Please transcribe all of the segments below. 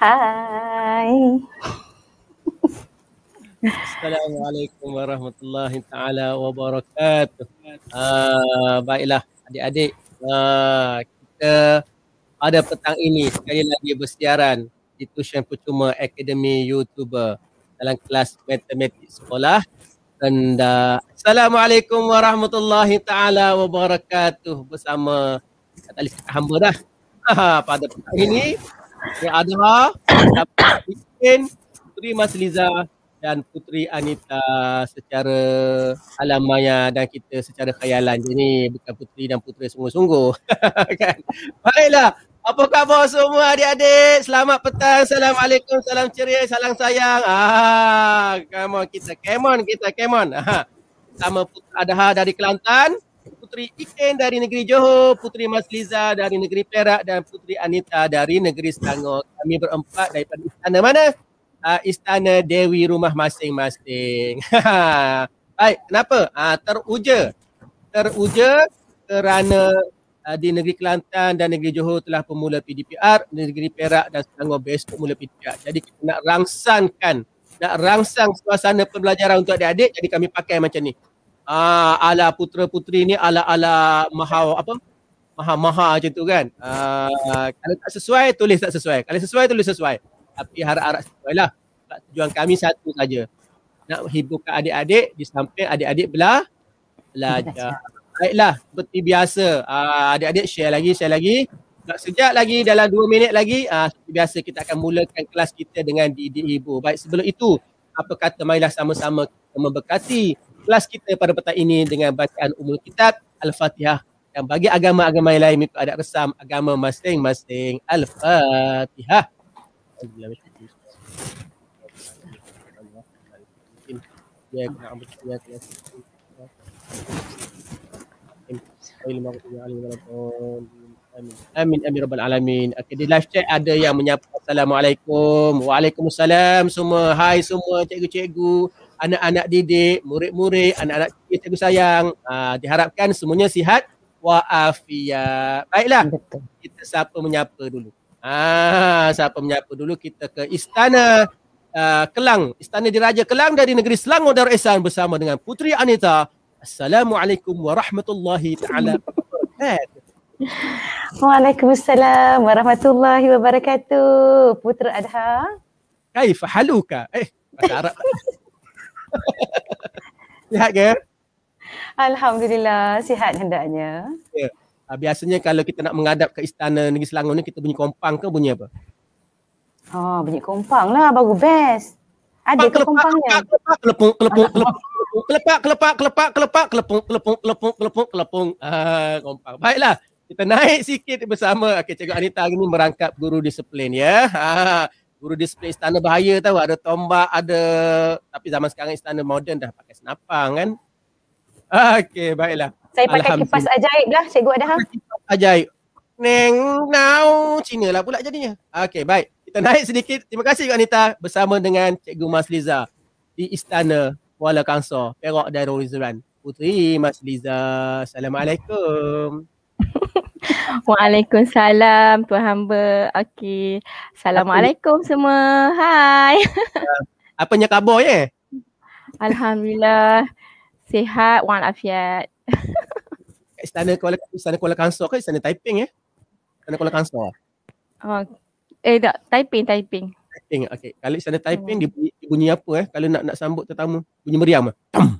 Hai. Assalamualaikum warahmatullahi taala wabarakatuh. Uh, baiklah adik-adik, uh, kita pada petang ini sekali lagi bersiaran di Tuition Percuma Academy YouTuber dalam kelas matematik sekolah. And, Assalamualaikum warahmatullahi taala wabarakatuh bersama Katalis Hamba dah. Pada petang ini yang ada Isin, Puteri Mas Liza dan Puteri Anita secara alam maya dan kita secara khayalan je ni bukan Puteri dan Puteri sungguh-sungguh kan? Baiklah apa khabar semua adik-adik? Selamat petang. Assalamualaikum. Salam ceria. Salam sayang. Ah, come on kita. Come on kita. Come on. Sama Putra Adha dari Kelantan. Putri Iken dari negeri Johor, Putri Masliza dari negeri Perak dan Putri Anita dari negeri Selangor. Kami berempat daripada istana mana? Uh, istana Dewi rumah masing-masing. Baik, kenapa? Uh, teruja. Teruja kerana uh, di negeri Kelantan dan negeri Johor telah pemula PDPR, negeri Perak dan Selangor besok mula PDPR. Jadi kita nak rangsangkan nak rangsang suasana pembelajaran untuk adik-adik jadi kami pakai macam ni uh, ala putera putri ni ala-ala maha apa? Maha-maha macam tu kan. Uh, kalau tak sesuai tulis tak sesuai. Kalau sesuai tulis sesuai. Tapi harap-harap sesuai lah. Tujuan kami satu saja. Nak hiburkan adik-adik di samping adik-adik bela belajar. Baiklah, seperti biasa uh, adik-adik share lagi, share lagi. Tak sejak lagi dalam dua minit lagi uh, seperti biasa kita akan mulakan kelas kita dengan didik ibu. Baik sebelum itu apa kata mai lah sama-sama kita memberkati kelas kita pada petang ini dengan bacaan umum kitab Al-Fatihah dan bagi agama-agama yang lain mengikut adat resam agama masing-masing Al-Fatihah. Amin amin rabbal alamin. Okey di live chat ada yang menyapa assalamualaikum. Waalaikumsalam semua. Hai semua cikgu-cikgu anak-anak didik, murid-murid, anak-anak cikgu sayang. Uh, diharapkan semuanya sihat wa afiat. Baiklah. Betul. Kita siapa menyapa dulu? Ah, siapa menyapa dulu kita ke istana uh, Kelang, istana diraja Kelang dari negeri Selangor Darul Ihsan bersama dengan Putri Anita. Assalamualaikum warahmatullahi taala. Waalaikumsalam warahmatullahi wabarakatuh. Putra Adha. Kaifa haluka? Eh, bahasa Arab. sihat ke? Alhamdulillah, sihat hendaknya. Yeah. Ya. Biasanya kalau kita nak menghadap ke istana negeri Selangor ni, kita bunyi kompang ke bunyi apa? Oh, bunyi kompang lah, baru best. Ada ke kompangnya? Kelepung, kelepung, kelepung. Kelepak, kelepak, kelepak, kelepak, kelepung, kelepung, kelepung, kelepung, kelepung. Ah, kompang. Baiklah, kita naik sikit bersama. Okey, Cikgu Anita hari ini merangkap guru disiplin ya. Ah guru display istana bahaya tahu ada tombak ada tapi zaman sekarang istana moden dah pakai senapang kan okey baiklah saya pakai kipas ajaib lah cikgu ada hang ajaib neng nau Cina lah pula jadinya okey baik kita naik sedikit terima kasih juga Anita bersama dengan cikgu Masliza di istana Kuala Kangsar Perak Darul Izzuan Puteri Masliza Assalamualaikum Waalaikumsalam Tuan Hamba. Okey. Assalamualaikum semua. Hai. Apanya khabar ye? Eh? Alhamdulillah. Sihat walafiat. afiat. istana Kuala, istana Kuala Kansor ke istana Taiping ya? Eh? Istana Kuala Kansor. Oh. Eh tak, Taiping, Taiping. Taiping, okey. Kalau istana Taiping, hmm. dia, bunyi, bunyi apa eh? Kalau nak nak sambut tetamu, bunyi meriam lah. Tam!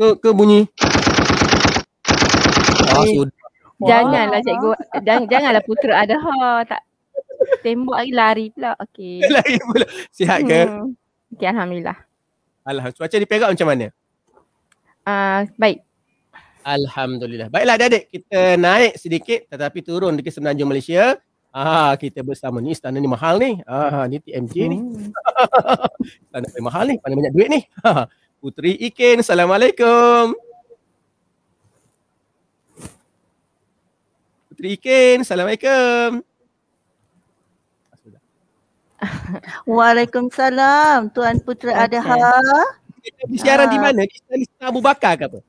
Ke, ke bunyi? Ah, so... Janganlah wow. cikgu. Jan, janganlah putera ada. Ha, tak. Tembok lagi lari pula. Okey. Lari pula. Sihat ke? Hmm. Okey, Alhamdulillah. Alhamdulillah. Cuaca di Perak macam mana? Ah, uh, baik. Alhamdulillah. Baiklah adik-adik, kita naik sedikit tetapi turun dekat Semenanjung Malaysia. Ah, kita bersama ni istana ni mahal ni. Ah, ni TMJ ni. Hmm. istana mahal ni, mana banyak duit ni. Putri Ikin, Assalamualaikum. Putri Ikin. Assalamualaikum. Waalaikumsalam Tuan Putra Adha. Di siaran di ah. mana? Di Istana Abu Bakar ke apa?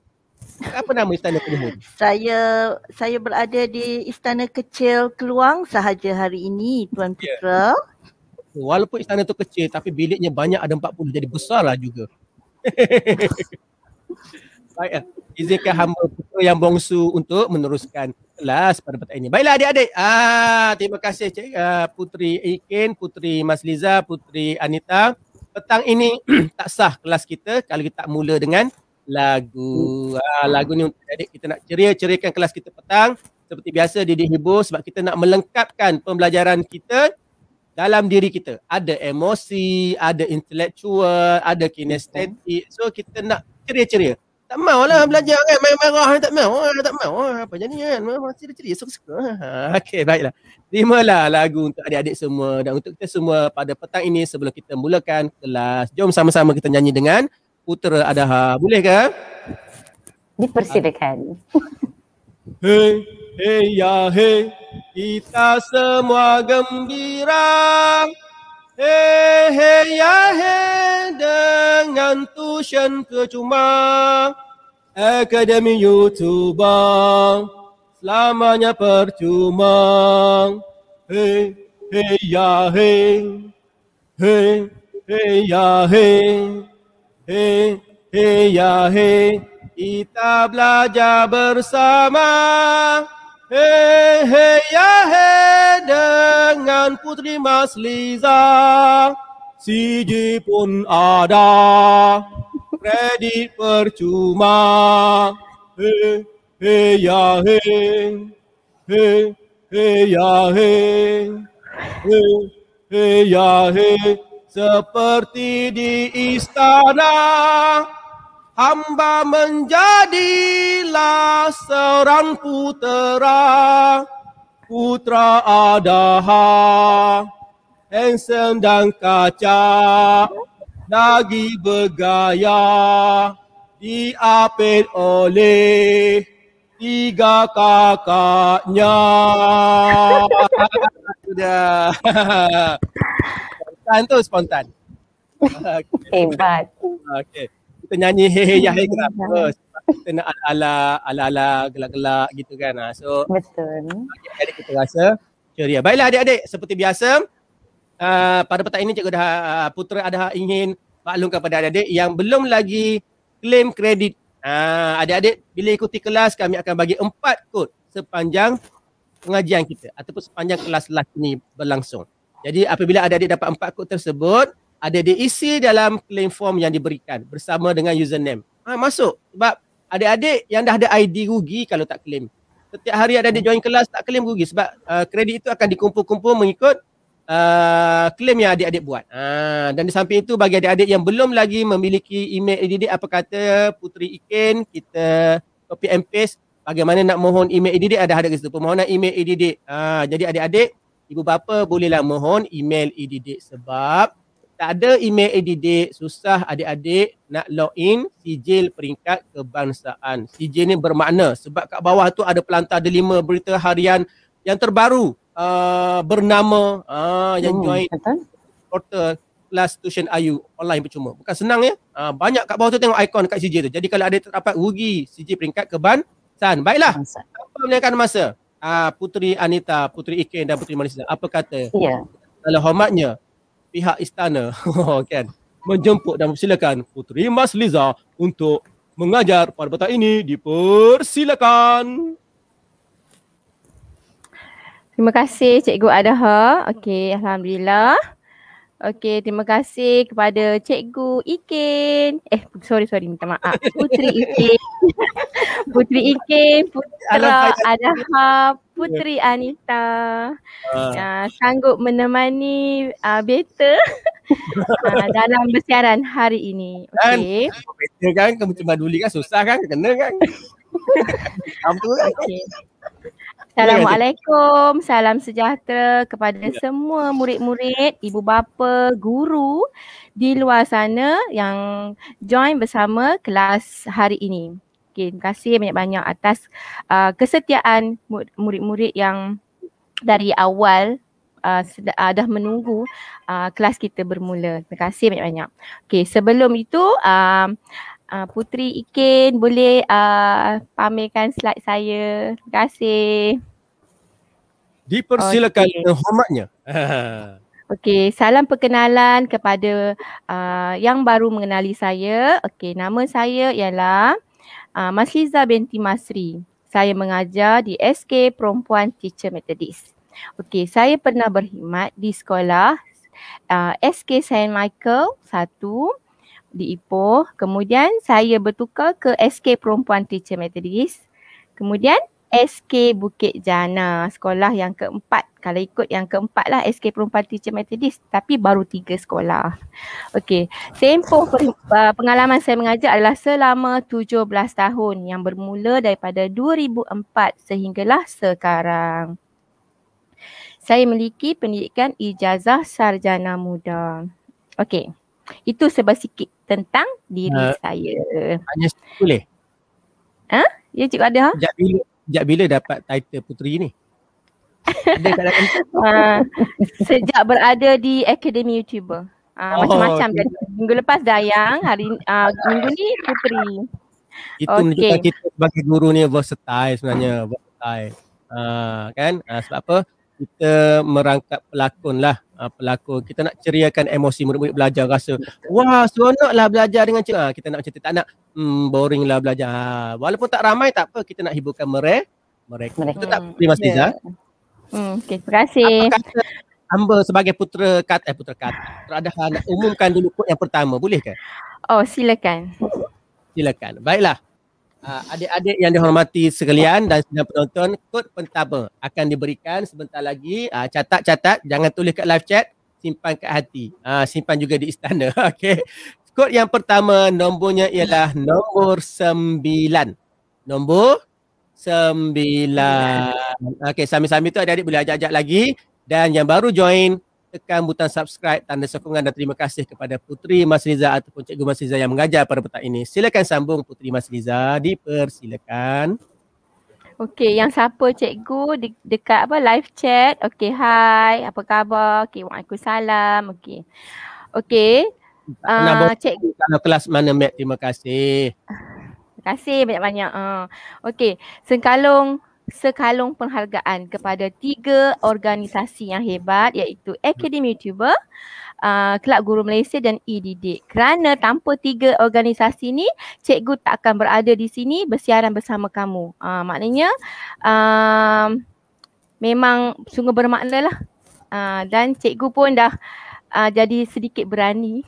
Apa nama istana Kelumun? Saya saya berada di Istana Kecil Keluang sahaja hari ini Tuan ya. Putra. Walaupun istana tu kecil tapi biliknya banyak ada 40 jadi besarlah juga. Baik, izinkan hamba putera yang bongsu untuk meneruskan kelas pada petang ini. Baiklah adik-adik. Ah, terima kasih Cik uh, ah, puteri Ikin, Putri Mas Liza, puteri Anita. Petang ini tak sah kelas kita kalau kita tak mula dengan lagu. Ah, lagu ni untuk adik kita nak ceria-ceriakan kelas kita petang. Seperti biasa didik dihibur sebab kita nak melengkapkan pembelajaran kita dalam diri kita. Ada emosi, ada intelektual, ada kinestetik. So kita nak ceria-ceria tak mau lah belajar kan main marah tak mau ah, tak mau ah, apa jadi kan masih dia ceria suka-suka ah, okey baiklah terimalah lagu untuk adik-adik semua dan untuk kita semua pada petang ini sebelum kita mulakan kelas jom sama-sama kita nyanyi dengan putera adaha boleh ke dipersilakan hey hey ya hey kita semua gembira Hei, hei, ya, hei, dengan tuition kecuma Akademi YouTuber, selamanya percuma Hei, hei, ya, hei, hei, hei, ya, hei, hei, hei, ya, hei Kita belajar bersama Hei, hei, ya, hei, dengan Putri Mas Liza, Siji pun ada, kredit percuma. Hei, hei, ya, hei, hei, hei, ya, hei, hei, hei, ya, hei, seperti di istana hamba menjadilah seorang putera putra adaha handsome dan kaca lagi bergaya diapit oleh tiga kakaknya sudah spontan tu spontan hebat okey okay kita nyanyi hey hey yah kita terus kita nak ala-ala ala-ala gelak-gelak gitu kan ha. so betul jadi kita rasa ceria baiklah adik-adik seperti biasa uh, pada petang ini cikgu dah uh, putera ada ingin maklumkan kepada adik-adik yang belum lagi claim kredit uh, adik-adik bila ikuti kelas kami akan bagi empat kod sepanjang pengajian kita ataupun sepanjang kelas-kelas ini berlangsung jadi apabila adik-adik dapat empat kod tersebut ada diisi dalam claim form yang diberikan bersama dengan username. Ha, masuk sebab adik-adik yang dah ada ID rugi kalau tak claim. Setiap hari ada adik join kelas tak claim rugi sebab uh, kredit itu akan dikumpul-kumpul mengikut klaim uh, yang adik-adik buat. Ha, dan di samping itu bagi adik-adik yang belum lagi memiliki email adik-adik apa kata Putri Iken kita copy and paste bagaimana nak mohon email adik-adik ada ada situ permohonan email adik-adik. Ha, jadi adik-adik ibu bapa bolehlah mohon email adik-adik sebab tak ada email ADD, susah adik-adik nak login sijil peringkat kebangsaan. Sijil ni bermakna sebab kat bawah tu ada pelantar ada lima berita harian yang terbaru uh, bernama uh, yang hmm, join kata? portal kelas tuition IU online percuma. Bukan senang ya. Uh, banyak kat bawah tu tengok ikon kat sijil tu. Jadi kalau ada terdapat rugi sijil peringkat kebangsaan. Baiklah. Bangsa. Apa menaikkan masa? Uh, Puteri Anita, Puteri Iken dan Puteri Manisa. Apa kata? Ya. Yeah. Kalau hormatnya, pihak istana oh, kan menjemput dan mempersilakan Puteri Mas Liza untuk mengajar pada petang ini dipersilakan. Terima kasih Cikgu Adha. Okey, Alhamdulillah. Okey, terima kasih kepada Cikgu Ikin. Eh, sorry, sorry. Minta maaf. Putri Ikin. Putri Ikin, Putra Adha, Putri ya. Anita. Uh. sanggup menemani uh, beta ah, dalam bersiaran hari ini. Kan? Okey. Beta kan, kamu cuma duli kan. Susah kan, kena kan. Ampun. Kan? Okey. Assalamualaikum, salam sejahtera kepada ya. semua murid-murid, ibu bapa, guru di luar sana yang join bersama kelas hari ini. Okay, terima kasih banyak-banyak atas uh, kesetiaan murid-murid yang dari awal uh, uh, dah menunggu uh, kelas kita bermula. Terima kasih banyak-banyak. Okay, sebelum itu uh, uh, Putri Ikin boleh uh, pamerkan slide saya. Terima kasih. Dipersilakan okay. hormatnya. Okey, salam perkenalan kepada uh, yang baru mengenali saya. Okey, nama saya ialah uh, Masliza binti Masri. Saya mengajar di SK Perempuan Teacher Methodist. Okey, saya pernah berkhidmat di sekolah uh, SK Saint Michael di Ipoh. Kemudian saya bertukar ke SK Perempuan Teacher Methodist. Kemudian SK Bukit Jana, sekolah yang keempat. Kalau ikut yang keempat lah SK Perempuan Teacher Methodist tapi baru tiga sekolah. Okey, tempoh uh, pengalaman saya mengajar adalah selama 17 tahun yang bermula daripada 2004 sehinggalah sekarang. Saya memiliki pendidikan ijazah sarjana muda. Okey. Itu sebab sikit tentang diri uh, saya. Hanya sikit boleh? Ha? Ya cikgu ada ha? Sejak bila, sejak bila dapat title puteri ni? ada kat dalam uh, sejak berada di Akademi YouTuber. Uh, oh, macam-macam. Okay. minggu lepas Dayang, hari uh, minggu ni puteri. Itu okay. menunjukkan kita sebagai guru ni versatile sebenarnya. Versatile. Uh, kan? Uh, sebab apa? kita merangkap pelakon lah uh, pelakon kita nak ceriakan emosi murid-murid belajar rasa wah seronoklah belajar dengan cikgu uh, ah, kita nak cerita tak nak hmm, boring lah belajar uh, walaupun tak ramai tak apa kita nak hiburkan mere- mereka mereka betul tak Mas Tiza yeah. hmm, okay, terima kasih apa kata hamba sebagai putera kata eh, putera kata teradahan nak umumkan dulu kod yang pertama boleh ke oh silakan silakan baiklah uh, adik-adik yang dihormati sekalian dan sedang penonton kod pentaba akan diberikan sebentar lagi uh, catat-catat jangan tulis kat live chat simpan kat hati uh, simpan juga di istana okey kod yang pertama nombornya ialah nombor sembilan nombor sembilan okey sambil-sambil tu adik-adik boleh ajak-ajak lagi dan yang baru join tekan butang subscribe tanda sokongan dan terima kasih kepada Putri Masliza ataupun Cikgu Mas Liza yang mengajar pada petang ini. Silakan sambung Putri Masliza, dipersilakan. Okey, yang siapa cikgu de- dekat apa live chat? Okey, hai. Apa khabar? Okey, waalaikumsalam. Okey. Okey. Ah, uh, cikgu kalau kelas mana Mat? Terima kasih. Terima kasih banyak-banyak. Ah. Uh. Okey, Sengkalong sekalung penghargaan kepada tiga organisasi yang hebat iaitu Academy YouTuber, uh, Kelab uh, Guru Malaysia dan e Kerana tanpa tiga organisasi ni, cikgu tak akan berada di sini bersiaran bersama kamu. Uh, maknanya uh, memang sungguh bermakna lah. Uh, dan cikgu pun dah uh, jadi sedikit berani.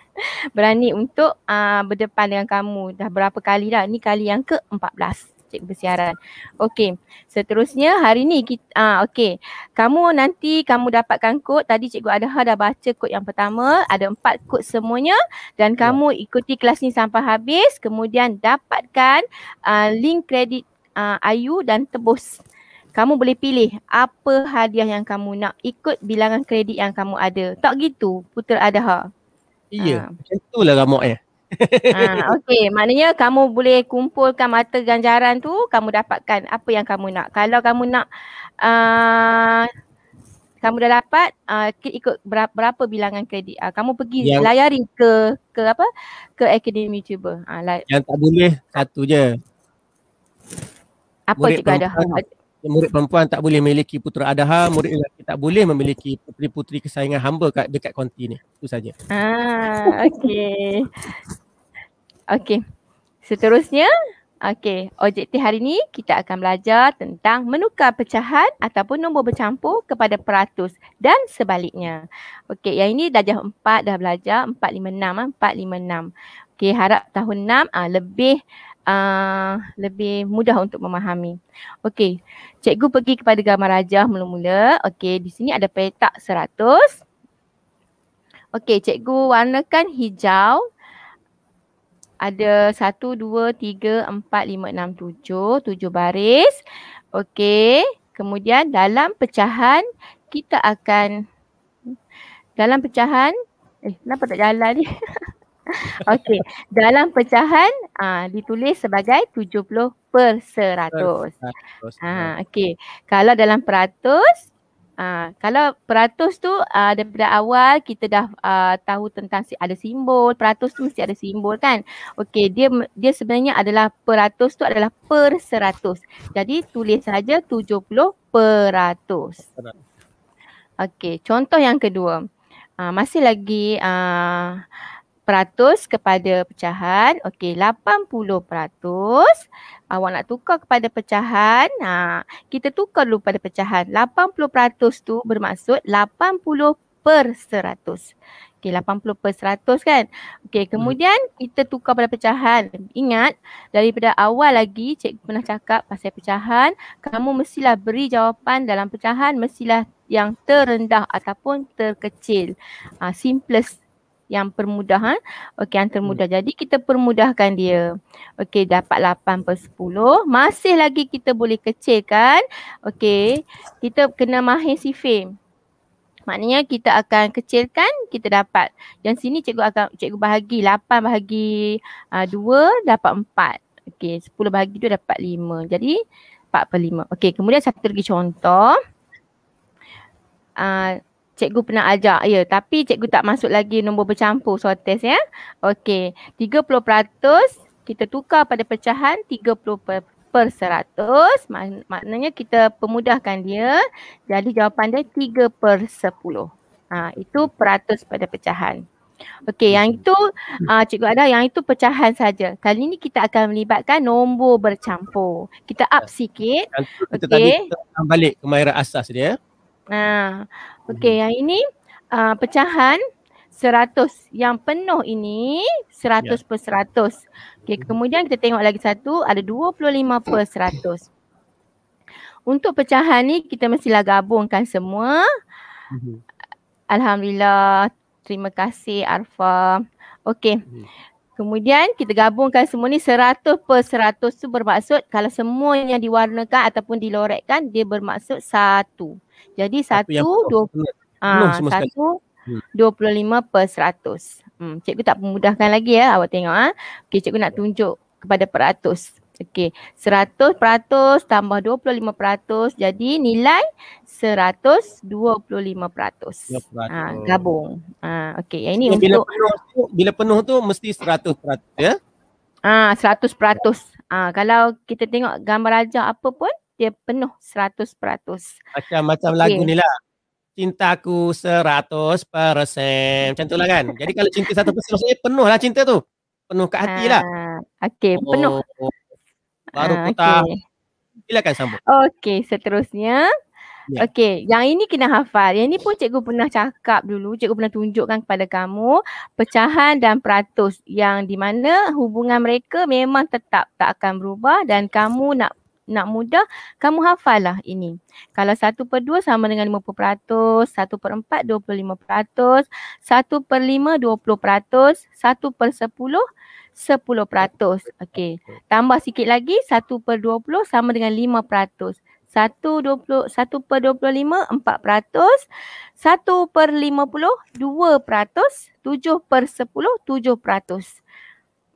berani untuk uh, berdepan dengan kamu dah berapa kali dah. Ni kali yang ke-14. Cik bersiaran. Okey, seterusnya hari ni kita ah uh, okey. Kamu nanti kamu dapatkan kod tadi cikgu Adha dah baca kod yang pertama, ada empat kod semuanya dan yeah. kamu ikuti kelas ni sampai habis kemudian dapatkan uh, link kredit uh, Ayu dan tebus. Kamu boleh pilih apa hadiah yang kamu nak ikut bilangan kredit yang kamu ada. Tak gitu, Putera Adha. Iya, yeah, uh. macam itulah ramai eh ha, okay, maknanya kamu boleh kumpulkan mata ganjaran tu, kamu dapatkan apa yang kamu nak. Kalau kamu nak, uh, kamu dah dapat uh, ikut berapa, berapa bilangan kredit. Uh, kamu pergi yang layari ke ke apa? Ke Academy Cuba. Uh, lay- yang tak boleh satu je. Apa murid cikgu ada? Perempuan, murid perempuan tak boleh memiliki putera adha, murid lelaki tak boleh memiliki putri putri kesayangan hamba kat, dekat konti ni. Itu saja. Ah, okey. Okey. Seterusnya, okey, objektif hari ini kita akan belajar tentang menukar pecahan ataupun nombor bercampur kepada peratus dan sebaliknya. Okey, yang ini darjah 4 dah belajar 456 ah 456. Okey, harap tahun 6 ah lebih Uh, lebih mudah untuk memahami. Okey, cikgu pergi kepada gambar rajah mula-mula. Okey, di sini ada petak 100. Okey, cikgu warnakan hijau ada satu, dua, tiga, empat, lima, enam, tujuh, tujuh baris. Okey. Kemudian dalam pecahan kita akan dalam pecahan eh kenapa tak jalan ni? Okey. Dalam pecahan uh, ditulis sebagai tujuh 70 per seratus. Ah, okey. Kalau dalam peratus Uh, kalau peratus tu uh, daripada awal kita dah uh, tahu tentang si ada simbol, peratus tu mesti ada simbol kan. Okey, dia dia sebenarnya adalah peratus tu adalah per seratus. Jadi tulis saja tujuh puluh peratus. Okey, contoh yang kedua. Uh, masih lagi uh, peratus kepada pecahan. Okey, 80 peratus. Awak nak tukar kepada pecahan. Ha, kita tukar dulu pada pecahan. 80 peratus tu bermaksud 80 per seratus. Okey, 80 per seratus kan? Okey, hmm. kemudian hmm. kita tukar pada pecahan. Ingat, daripada awal lagi cikgu pernah cakap pasal pecahan, kamu mestilah beri jawapan dalam pecahan, mestilah yang terendah ataupun terkecil. Ha, simplest yang permudah ha? okey yang termudah hmm. jadi kita permudahkan dia okey dapat 8 per 10 masih lagi kita boleh kecilkan okey kita kena mahir sifir maknanya kita akan kecilkan kita dapat yang sini cikgu akan cikgu bahagi 8 bahagi uh, ah, 2 dapat 4 okey 10 bahagi 2 dapat 5 jadi 4 per 5 okey kemudian satu lagi contoh uh, cikgu pernah ajak ya tapi cikgu tak masuk lagi nombor bercampur soal test ya. Okey 30% kita tukar pada pecahan 30 per, per 100 maknanya kita pemudahkan dia jadi jawapan dia 3 per 10. Ha, itu peratus pada pecahan. Okey yang itu uh, cikgu ada yang itu pecahan saja. Kali ini kita akan melibatkan nombor bercampur. Kita up sikit. Okey. Kita tadi kita balik ke mairah asas dia. Ah, okey, yang ini uh, pecahan 100. Yang penuh ini 100 ya. per 100. Okey, hmm. kemudian kita tengok lagi satu ada 25 per 100. Untuk pecahan ni kita mestilah gabungkan semua. Hmm. Alhamdulillah. Terima kasih Arfa. Okey. Kemudian kita gabungkan semua ni 100 per 100 tu bermaksud kalau semua yang diwarnakan ataupun dilorekkan dia bermaksud satu. Jadi satu dua ah, satu hmm. dua puluh lima per seratus. Hmm cikgu tak memudahkan lagi ya awak tengok ah. Ha? Okey cikgu nak tunjuk kepada peratus. Okey, 100% tambah 25% jadi nilai 125%. peratus. Ha, gabung. Ha, okey, yang ini so, untuk bila penuh, tu, bila penuh tu mesti 100% ya. Ah, ha, 100%. peratus. Ha, kalau kita tengok gambar rajah apa pun dia penuh 100%. peratus. Macam macam okay. lagu ni lah. Cintaku 100%. Macam tu lah kan. Jadi kalau cinta 100% penuh lah cinta tu. Penuh kat hati lah. Ha, okey, penuh. Oh. Baru uh, ah, putar. Okay. Silakan sambut Okey, seterusnya. Yeah. Okey, yang ini kena hafal. Yang ini pun cikgu pernah cakap dulu. Cikgu pernah tunjukkan kepada kamu pecahan dan peratus yang di mana hubungan mereka memang tetap tak akan berubah dan kamu nak nak mudah, kamu hafal lah ini. Kalau 1 per 2 sama dengan 50 peratus, 1 per 4 25 peratus, 1 per 5 20 peratus, 1 per 10 Sepuluh peratus, Okey. Tambah sikit lagi satu per dua puluh sama dengan lima peratus. Satu dua puluh satu per dua puluh lima empat peratus. Satu per lima puluh dua peratus. Tujuh per sepuluh tujuh peratus,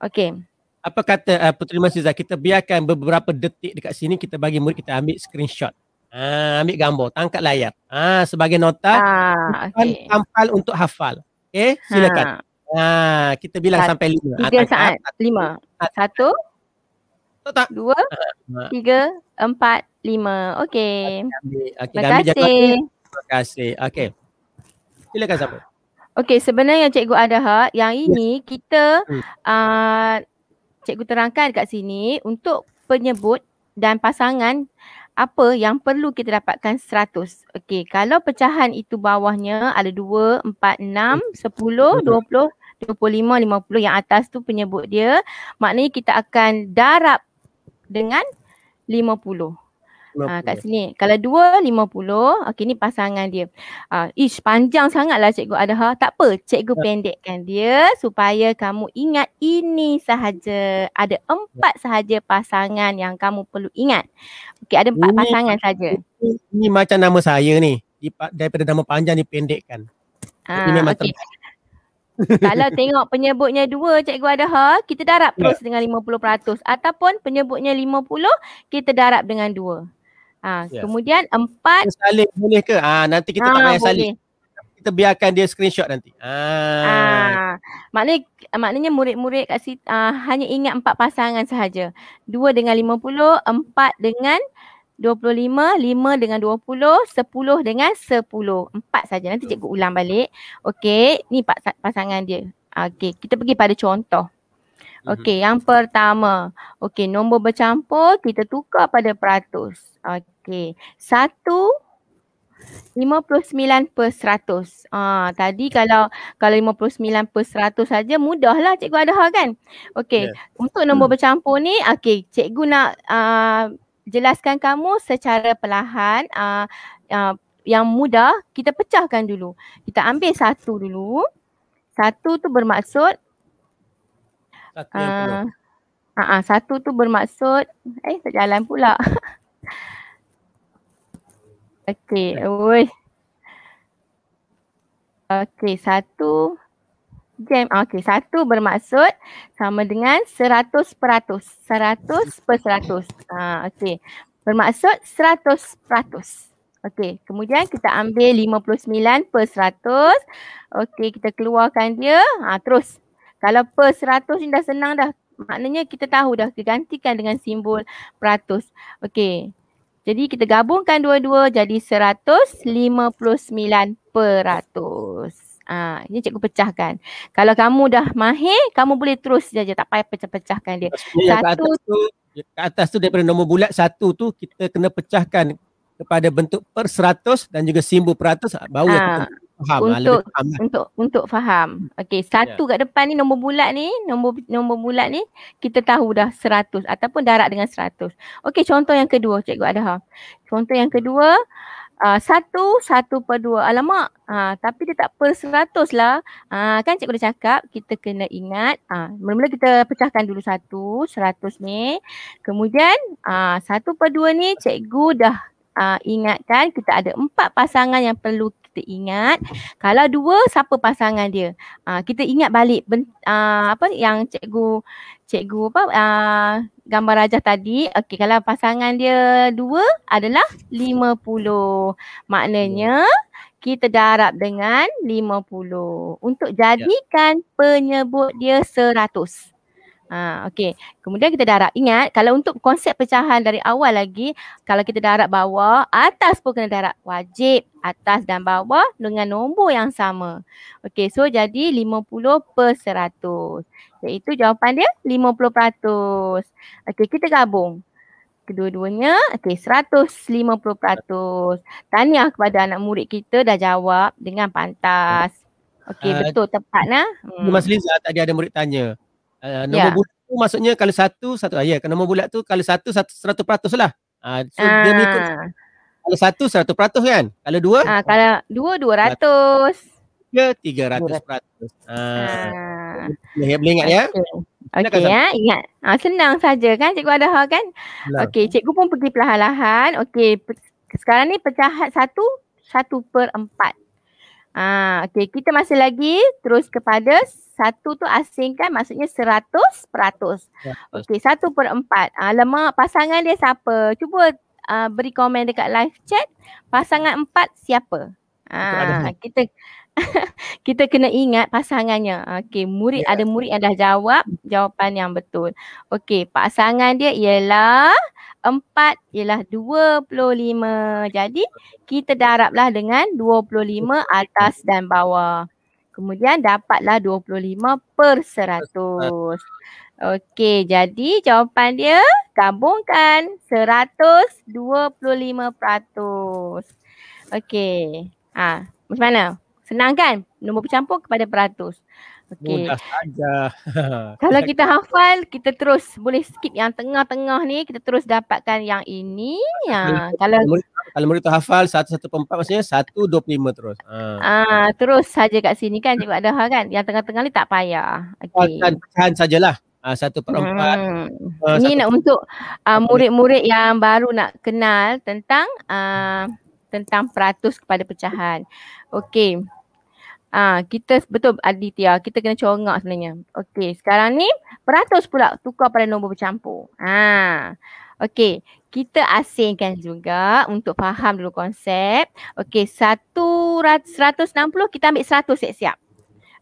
Okey. Apa kata uh, Puteri Masizah? Kita biarkan beberapa detik dekat sini. Kita bagi murid kita ambil screenshot. Ah ambil gambar. Tangkap layar. Ah sebagai nota. Ah, okay. Tampal untuk hafal. Okey. Silakan. Ha. Ah, kita bilang Satu, sampai lima. Tiga ah, saat. Lima. Satu. Tak, Dua. Ah, ah, tiga. Empat. Lima. Okey. Okay, Terima kasih. Terima kasih. Okey. Silakan siapa? Okey, sebenarnya Cikgu ada hak. yang ya. ini yes. kita hmm. uh, Cikgu terangkan dekat sini untuk penyebut dan pasangan apa yang perlu kita dapatkan seratus. Okey, kalau pecahan itu bawahnya ada dua, empat, enam, sepuluh, dua puluh. 25 50 yang atas tu penyebut dia maknanya kita akan darab dengan 50. Ah ha, kat sini. Kalau 2 50, okey ni pasangan dia. Ah ha, ish panjang sangatlah cikgu Adha. Tak apa, cikgu ya. pendekkan dia supaya kamu ingat ini sahaja. Ada empat sahaja pasangan yang kamu perlu ingat. Okey, ada empat ini, pasangan saja. Ini, ini macam nama saya ni. Daripada nama panjang dipendekkan. Ha, ini okay. Kalau tengok penyebutnya dua Cikgu ha, kita darab plus ya. yeah. dengan 50% ataupun penyebutnya 50, kita darab dengan dua. Ha, yeah. kemudian empat. Salih boleh ke? Ah, ha, nanti kita ha, ah, tak payah salih. Kita biarkan dia screenshot nanti. Ah. Ha. Ha, maknanya maknanya murid-murid kat situ ha, ah, hanya ingat empat pasangan sahaja. Dua dengan lima puluh, empat dengan 25, 5 dengan 20, 10 dengan 10. Empat saja. Nanti cikgu ulang balik. Okey, ni pasangan dia. Ah, okey, kita pergi pada contoh. Mhm. Okey, yang pertama. Okey, nombor bercampur kita tukar pada peratus. Okey, 1 59 per 100. Ah, tadi kalau kalau 59 per 100 saja mudahlah cikgu ada hal kan. Okey, yeah. untuk nombor hmm. bercampur ni, okey, cikgu nak uh, jelaskan kamu secara perlahan uh, uh, yang mudah kita pecahkan dulu. Kita ambil satu dulu. Satu tu bermaksud satu uh, uh, uh, satu tu bermaksud eh sejalan pula. Okey, oi. Okey, satu jam. Okey, satu bermaksud sama dengan seratus peratus. Seratus per seratus. Ah, Okey, bermaksud seratus peratus. Okey, kemudian kita ambil lima puluh sembilan per seratus. Okey, kita keluarkan dia. Ah, terus. Kalau per seratus ni dah senang dah. Maknanya kita tahu dah digantikan dengan simbol peratus. Okey. Jadi kita gabungkan dua-dua jadi seratus lima puluh sembilan peratus. Ah, ha, ni cikgu pecahkan. Kalau kamu dah mahir, kamu boleh terus saja tak payah pecah-pecahkan dia. Satu atas tu, kat atas tu daripada nombor bulat satu tu kita kena pecahkan kepada bentuk per seratus dan juga simbol peratus ah, baru ha. aku kena faham ah, untuk lah. untuk untuk faham. Hmm. Okey, satu yeah. kat depan ni nombor bulat ni, nombor nombor bulat ni kita tahu dah seratus ataupun darat dengan seratus. Okey, contoh yang kedua cikgu ada ha. Contoh yang kedua uh, satu, satu per dua. Alamak, uh, tapi dia tak per seratus lah. Uh, kan cikgu dah cakap, kita kena ingat. Uh, mula-mula kita pecahkan dulu satu, seratus ni. Kemudian uh, satu per dua ni cikgu dah uh, ingatkan kita ada empat pasangan yang perlu kita ingat. Kalau dua siapa pasangan dia? Uh, kita ingat balik ben, uh, apa yang cikgu cikgu apa uh, gambar rajah tadi. Okey kalau pasangan dia dua adalah lima puluh. Maknanya ya. kita darab dengan lima puluh untuk ya. jadikan penyebut dia seratus. Ha, okay. Kemudian kita darab. Ingat kalau untuk konsep pecahan dari awal lagi, kalau kita darab bawah, atas pun kena darab. Wajib atas dan bawah dengan nombor yang sama. Okay. So jadi 50 per 100. itu jawapan dia 50 peratus. Okay. Kita gabung. Kedua-duanya, okay, 150 peratus. Tahniah kepada anak murid kita dah jawab dengan pantas. Okay, uh, ah, betul tepat nah. Hmm. Mas Liza tadi ada murid tanya. Uh, nombor yeah. bulat tu maksudnya kalau satu, satu. Uh, ya, yeah, nombor bulat tu kalau satu, satu seratus peratus lah. Uh, so uh. dia mengikut kalau satu, seratus peratus kan? Kalau dua? Uh, kalau dua, dua ratus. Tiga, tiga ratus peratus. Uh, uh. Boleh, ingat ya? Okey ya, ingat. Ah, senang saja kan cikgu ada hal kan? Okey, cikgu pun pergi perlahan-lahan. Okey, pe- sekarang ni pecah satu, satu per empat. Ah, Okey, kita masih lagi terus kepada satu tu asing kan, maksudnya seratus peratus. Okey satu per empat. Uh, ah, lemak pasangan dia siapa? Cuba uh, beri komen dekat live chat. Pasangan empat siapa? Uh, kita kita kena ingat pasangannya. Okey murid yeah. ada murid yang dah jawab jawapan yang betul. Okey pasangan dia ialah empat ialah dua puluh lima. Jadi kita daraplah dengan dua puluh lima atas dan bawah. Kemudian dapatlah 25 per 100. Okey, jadi jawapan dia gabungkan 125%. Okey. Ah, ha, macam mana? Senang kan? Nombor bercampur kepada peratus. Okay. Mudah saja. Kalau kita hafal, kita terus boleh skip yang tengah-tengah ni, kita terus dapatkan yang ini. Ya. Kalau kalau murid hafal satu satu 114 maksudnya satu dua puluh lima terus. Ha. Ah, terus saja kat sini kan cikgu ada kan. Yang tengah-tengah ni tak payah. Okey. Pecahan sajalah. Ah, satu per empat. Hmm. Uh, ini nak untuk uh, murid-murid yang baru nak kenal tentang uh, tentang peratus kepada pecahan. Okey. Ah, kita betul Aditya, kita kena congak sebenarnya. Okey, sekarang ni peratus pula tukar pada nombor bercampur. Ah. Okey, kita asingkan juga untuk faham dulu konsep. Okey, satu ratus, seratus enam puluh kita ambil seratus siap-siap.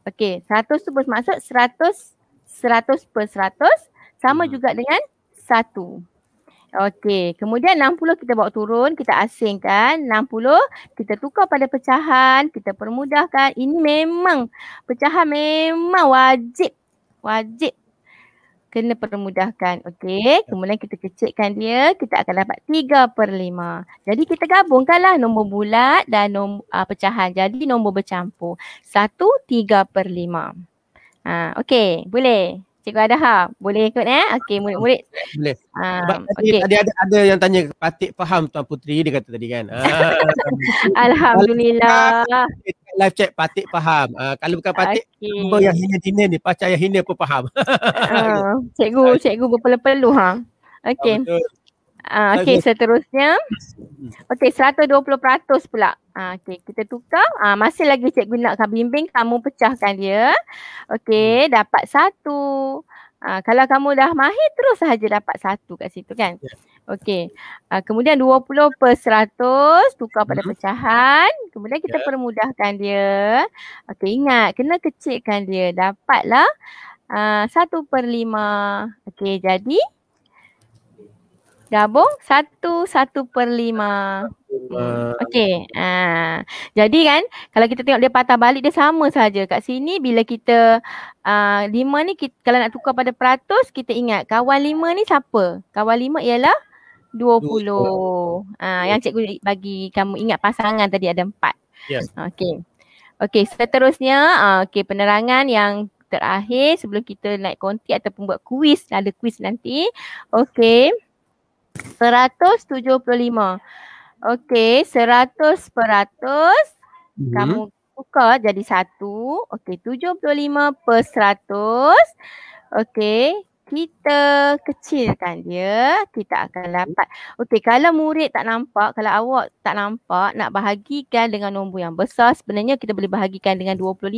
Okey, seratus tu bermaksud seratus, seratus per seratus sama hmm. juga dengan satu. Okey, kemudian 60 kita bawa turun, kita asingkan 60, kita tukar pada pecahan, kita permudahkan. Ini memang pecahan memang wajib. Wajib kena permudahkan. Okey, kemudian kita kecilkan dia, kita akan dapat 3 per 5. Jadi kita gabungkanlah nombor bulat dan nombor, uh, ah, pecahan. Jadi nombor bercampur. 1, 3 per 5. Ha, ah, Okey, boleh. Cikgu ha, boleh ikut eh? Okey murid-murid. Boleh. Uh, ah, okay. tadi ada ada yang tanya Patik faham Tuan putri dia kata tadi kan. Ah, Alhamdulillah. Live chat Patik faham. Uh, kalau bukan Patik okay. yang hina-hina ni percaya hina pun faham. uh, cikgu cikgu berpeluh-peluh ha. Okey. Ah, okay, seterusnya. Hmm. Okay, 120% pula. Ah, okay, kita tukar. Ah, masih lagi cikgu nakkan bimbing, kamu pecahkan dia. Okay, hmm. dapat satu. Ah, kalau kamu dah mahir, terus sahaja dapat satu kat situ kan? Ya. Okay. Ah, kemudian 20 per 100, tukar pada hmm. pecahan. Kemudian kita ya. permudahkan dia. Okay, ingat, kena kecilkan dia. Dapatlah ah, 1 per 5. Okay, jadi gabung satu satu per lima. Uh. Okey. Uh. Jadi kan kalau kita tengok dia patah balik dia sama saja. Kat sini bila kita ha, lima ni kita, kalau nak tukar pada peratus kita ingat kawan lima ni siapa? Kawan lima ialah dua puluh. Ha, yang cikgu bagi kamu ingat pasangan tadi ada empat. Yes. Ya. Okey. Okey seterusnya uh, okay, penerangan yang terakhir sebelum kita naik konti ataupun buat kuis. Ada kuis nanti. Okey. Seratus tujuh puluh lima. Okey, seratus peratus. Hmm. Kamu buka jadi satu. Okey, tujuh puluh lima per seratus. Okey, kita kecilkan dia, kita akan hmm. dapat. Okey, kalau murid tak nampak, kalau awak tak nampak nak bahagikan dengan nombor yang besar, sebenarnya kita boleh bahagikan dengan 25.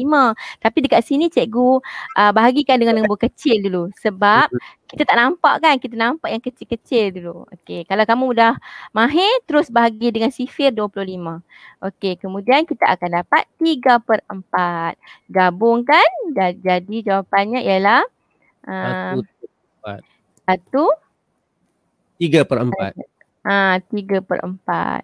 Tapi dekat sini cikgu uh, bahagikan dengan nombor kecil dulu sebab hmm. kita tak nampak kan, kita nampak yang kecil-kecil dulu. Okey, kalau kamu dah mahir, terus bahagi dengan sifir 25. Okey, kemudian kita akan dapat 3 per 4. Gabungkan dan jadi jawapannya ialah ah, empat. Satu. Tiga per empat. Ha, tiga per empat.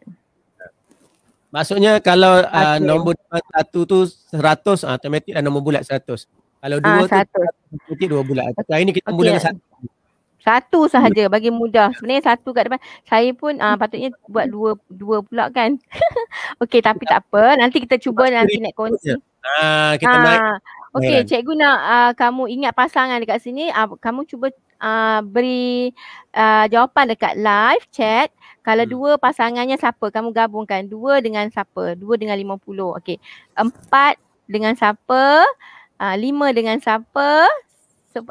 Maksudnya kalau okay. uh, nombor satu tu seratus, uh, ah, automatik lah nombor bulat seratus. Kalau dua ha, tu, automatik dua bulat. Tapi hari ni kita okay. mula dengan satu. Satu sahaja bagi mudah. Sebenarnya satu kat depan. Saya pun uh, patutnya buat dua dua pula kan. Okey tapi tak apa. Nanti kita cuba nanti nak kongsi. Ha, kita ha. Okey cikgu nak uh, kamu ingat pasangan dekat sini. Uh, kamu cuba uh, beri uh, jawapan dekat live chat kalau hmm. dua pasangannya siapa kamu gabungkan dua dengan siapa dua dengan lima puluh okey empat dengan siapa uh, lima dengan siapa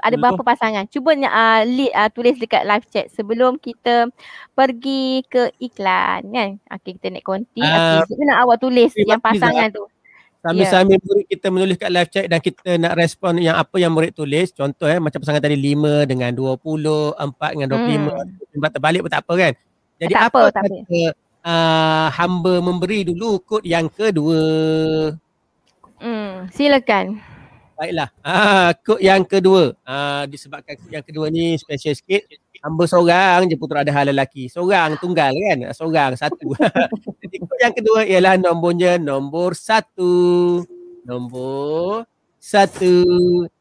ada berapa pasangan cuba uh, lead, uh, tulis dekat live chat sebelum kita pergi ke iklan kan okey kita naik konti uh, okay. nak awak tulis yang pasangan tu sambil-sambil yeah. murid kita menulis kat live chat dan kita nak respon yang apa yang murid tulis contoh eh macam pasangan tadi 5 dengan 20 4 dengan 25 hmm. terbalik pun tak apa kan jadi tak apa, apa tak kata, Uh, hamba memberi dulu kod yang kedua hmm silakan baiklah ah uh, kod yang kedua ah disebabkan kod yang kedua ni special sikit hamba seorang je putera ada hal lelaki. Seorang tunggal kan? Seorang satu. yang kedua ialah nombornya nombor satu. Nombor satu.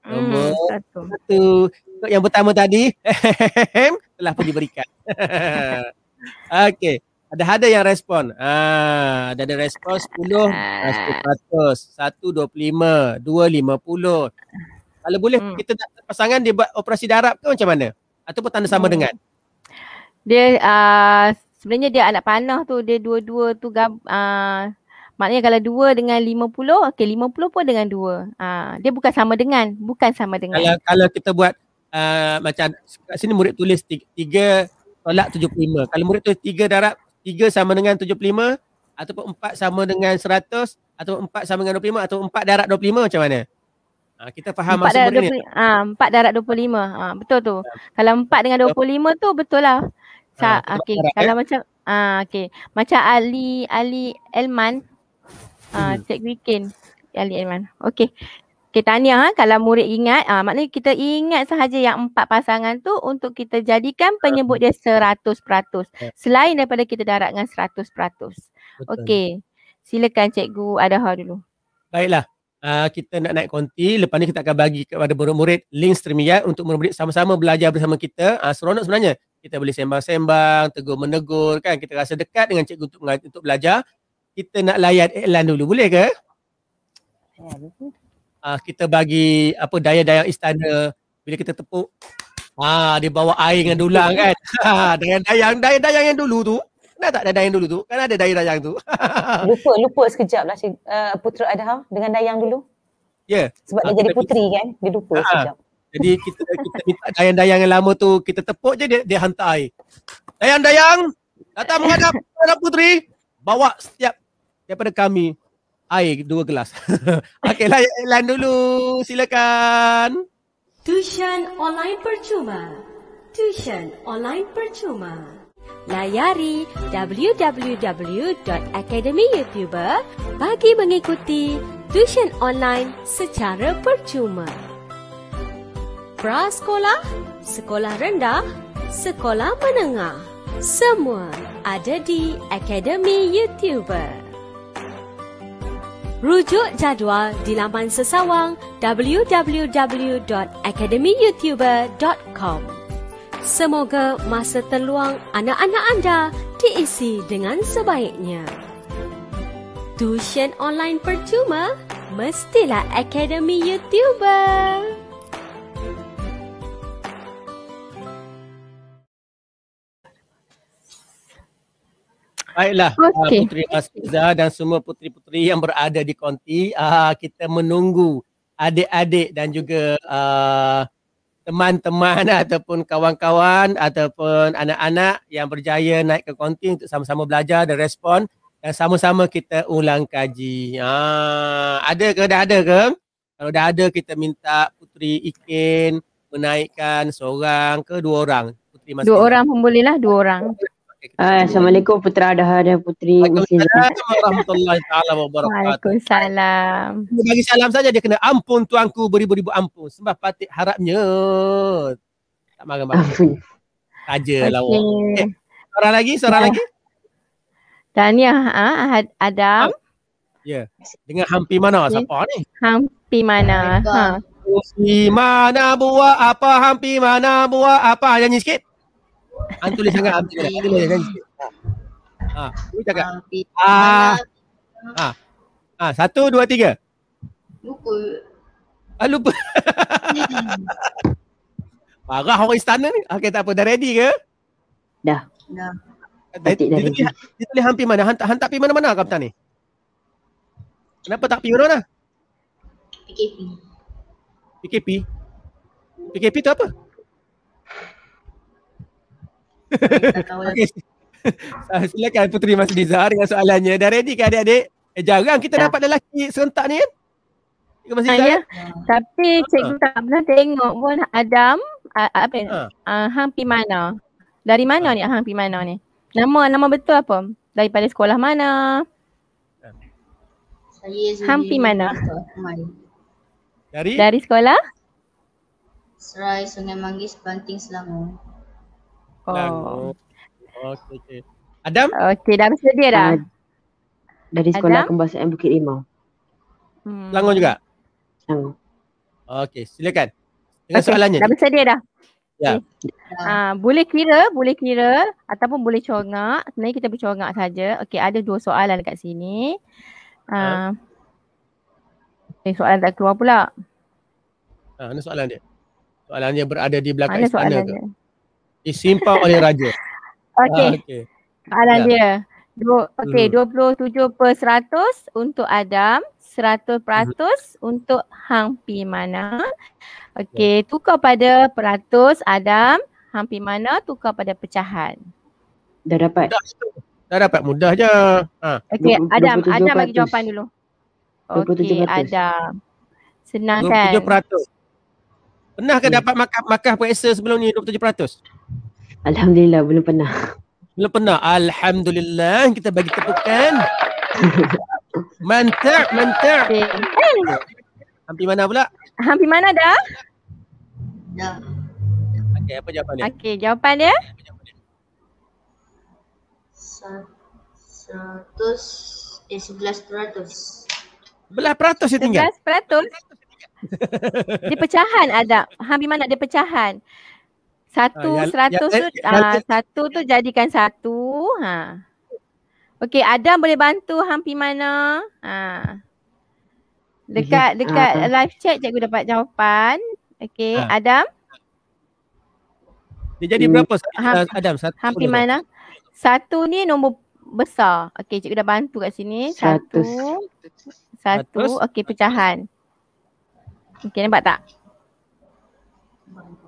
Hmm, nombor hmm, satu. satu. yang pertama tadi telah pun diberikan. Okey. Ada ada yang respon. Ah, ada ada respon 10, 100, 1, 25, 2, 50. Kalau boleh hmm. kita nak pasangan di buat operasi darab ke macam mana? ataupun tanda sama hmm. dengan? Dia uh, sebenarnya dia anak panah tu dia dua-dua tu uh, maknanya kalau dua dengan lima puluh, okay lima puluh pun dengan dua. Uh, dia bukan sama dengan, bukan sama dengan. Kalau, kalau kita buat uh, macam kat sini murid tulis tiga, tolak tujuh puluh lima. Kalau murid tulis tiga darab, tiga sama dengan tujuh puluh lima ataupun empat sama dengan seratus atau empat sama dengan dua puluh lima atau empat darab dua puluh lima macam mana? Ha, kita faham empat maksud benda 20, ni. Ha, empat darat 25. Ha, betul tu. Ha. Kalau empat dengan 25 tu betul lah. Ah, Sa- ha, okay. Darat, Kalau eh? macam ha, okay. Macam Ali Ali Elman. Ah, ha, Cik Wikin. Ali Elman. Okay. Okay, tanya ha. Kalau murid ingat, ha, maknanya kita ingat sahaja yang empat pasangan tu untuk kita jadikan penyebut dia seratus peratus. Ya. Selain daripada kita darat dengan seratus peratus. Okay. Silakan cikgu Adha dulu. Baiklah. Ah, kita nak naik konti. Lepas ni kita akan bagi kepada murid-murid link StreamYard untuk murid-murid sama-sama belajar bersama kita. Uh, seronok sebenarnya. Kita boleh sembang-sembang, tegur-menegur kan. Kita rasa dekat dengan cikgu untuk, untuk belajar. Kita nak layan iklan dulu. Boleh ke? Uh, kita bagi apa daya-daya istana bila kita tepuk. Ah, dia bawa air dengan dulang kan. dengan dayang, dayang-dayang yang dulu tu. Pernah tak ada dayang dulu tu? Kan ada dayang dayang tu. lupa, lupa sekejap lah Cik, uh, Putra Adha dengan dayang dulu. Ya. Yeah. Sebab ha, dia ah, jadi puteri kita, kan? Dia lupa ha, sekejap. Jadi kita, kita minta dayang-dayang yang lama tu, kita tepuk je dia, dia hantar air. Dayang-dayang, datang menghadap putera puteri, bawa setiap daripada kami air dua gelas. Okey, lah, dulu. Silakan. Tuition online percuma. Tuition online percuma layari www.academyyoutuber bagi mengikuti tuition online secara percuma. Prasekolah, sekolah rendah, sekolah menengah, semua ada di Academy YouTuber. Rujuk jadual di laman sesawang www.academyyoutuber.com. Semoga masa terluang anak-anak anda diisi dengan sebaiknya. Tuition online percuma mestilah Akademi YouTuber. Baiklah, okay. uh, ah, Puteri Masiza dan semua puteri-puteri yang berada di konti, ah, kita menunggu adik-adik dan juga uh, teman-teman lah, ataupun kawan-kawan ataupun anak-anak yang berjaya naik ke konti untuk sama-sama belajar dan respon dan sama-sama kita ulang kaji. Ha, ada ke dah ada ke? Kalau dah ada kita minta putri Ikin menaikkan seorang ke dua orang? Puteri Dua orang pun boleh lah, dua orang. Assalamualaikum putera Adha dan puteri. Assalamualaikum warahmatullahi taala wabarakatuh. Waalaikumsalam. Bagi salam saja dia kena ampun tuanku beribu-ribu ampun sebab patik harapnya. Tak marah-marah. Saja okay. lawak. Okay. Eh, seorang lagi, seorang ya. lagi. Tahniah ha? Ad- Adam. Ah. Ya. Yeah. Dengan hampi mana okay. siapa ni? Hampi mana? Oh ha. Di mana buah apa hampi mana buah apa nyanyi sikit. Hantu ah, boleh cakap Hantu ah, ah, boleh cakap Ha, tu cakap. Ha. Ha. Ha, satu, dua, tiga. Lupa. Ah, lupa. Marah orang istana ni. Okay, tak apa. Dah ready ke? Dah. Dah. Dia, dia, dia, dia, dia boleh hampir mana? Hantar, hantar pergi mana-mana ke ni? Kenapa tak pergi mana-mana? PKP. PKP? PKP tu apa? okay. uh, ah, silakan Puteri Masliza dengan soalannya. Dah ready ke adik-adik? Eh, jarang kita ya. dapat lelaki serentak ni kan? Ah, ya. eh? ah. Cikgu Tapi cikgu uh. tak pernah tengok pun Adam uh, apa uh. Uh, hang pi mana? Dari mana uh. ni hang pi mana ni? Nama nama betul apa? Daripada sekolah mana? Saya Hampir mana? Dari? Dari sekolah? Serai Sungai Manggis, Banting, Selangor. Oh. Okey. Adam? Okey, dah bersedia dah. Uh, dari sekolah Adam? kebangsaan Bukit Limau. Hmm. Selangor juga? Selangor. Okey, silakan. Dengan okay, soalannya. Dah bersedia dah. Ya. ya. Ah, Uh, boleh kira, boleh kira ataupun boleh congak. Sebenarnya kita bercongak saja. Okey, ada dua soalan dekat sini. Uh, uh. soalan tak keluar pula. Ha, uh, mana soalan dia? Soalan yang berada di belakang mana istana disimpan oleh raja. Okey. Ah, okay. Soalan ya. dia. Okey, hmm. 27 per 100 untuk Adam, 100% hmm. untuk Hang Pi mana? Okey, hmm. tukar pada peratus Adam, Hang Pi mana tukar pada pecahan. Dah dapat. Dah, dah dapat mudah je. Ha. Okey, Adam, 27%. Adam bagi jawapan dulu. Okey, Adam. Senang 27%. kan? 27%. Pernah ke yeah. Hmm. dapat makan makan puasa sebelum ni 27%? Alhamdulillah belum pernah. Belum pernah. Alhamdulillah kita bagi tepukan. mantap, mantap. Okay. Hampir mana pula? Hampir mana dah? Dah. Ya. Okey, apa jawapan dia? Okey, jawapan dia? 100 eh 11 peratus. Belah peratus dia tinggal. 11 dia pecahan ada Ha memang nak dia pecahan. Satu ha, seratus tu ha, satu tu jadikan satu. Ha. Okey, Adam boleh bantu hampi mana? Ha. Dekat mhm. dekat uh, live chat cikgu dapat jawapan. Okey, uh. Adam. Dia jadi berapa hmm. Adam? Satu. Hampi mana? Satu ni nombor besar. Okey, cikgu dah bantu kat sini. Satu. Satu. satu. Okey, pecahan. Okey nampak tak?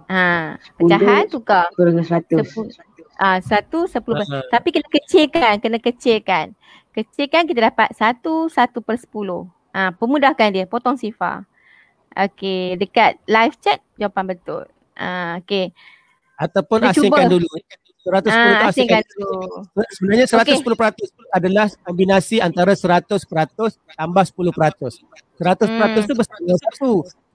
Ha, pecahan 10, tukar. 10 dengan Ah, satu sepuluh. 10. Tapi kena kecilkan, kena kecilkan. Kecilkan kita dapat satu satu per sepuluh. Ha, pemudahkan dia, potong sifar. Okey, dekat live chat jawapan betul. Ha, okey. Ataupun kita asingkan cuba. dulu. 110 ah, asingkan, asingkan dulu. dulu. Sebenarnya 110% okay. adalah kombinasi antara 100% tambah 10%. 100% hmm. tu besar.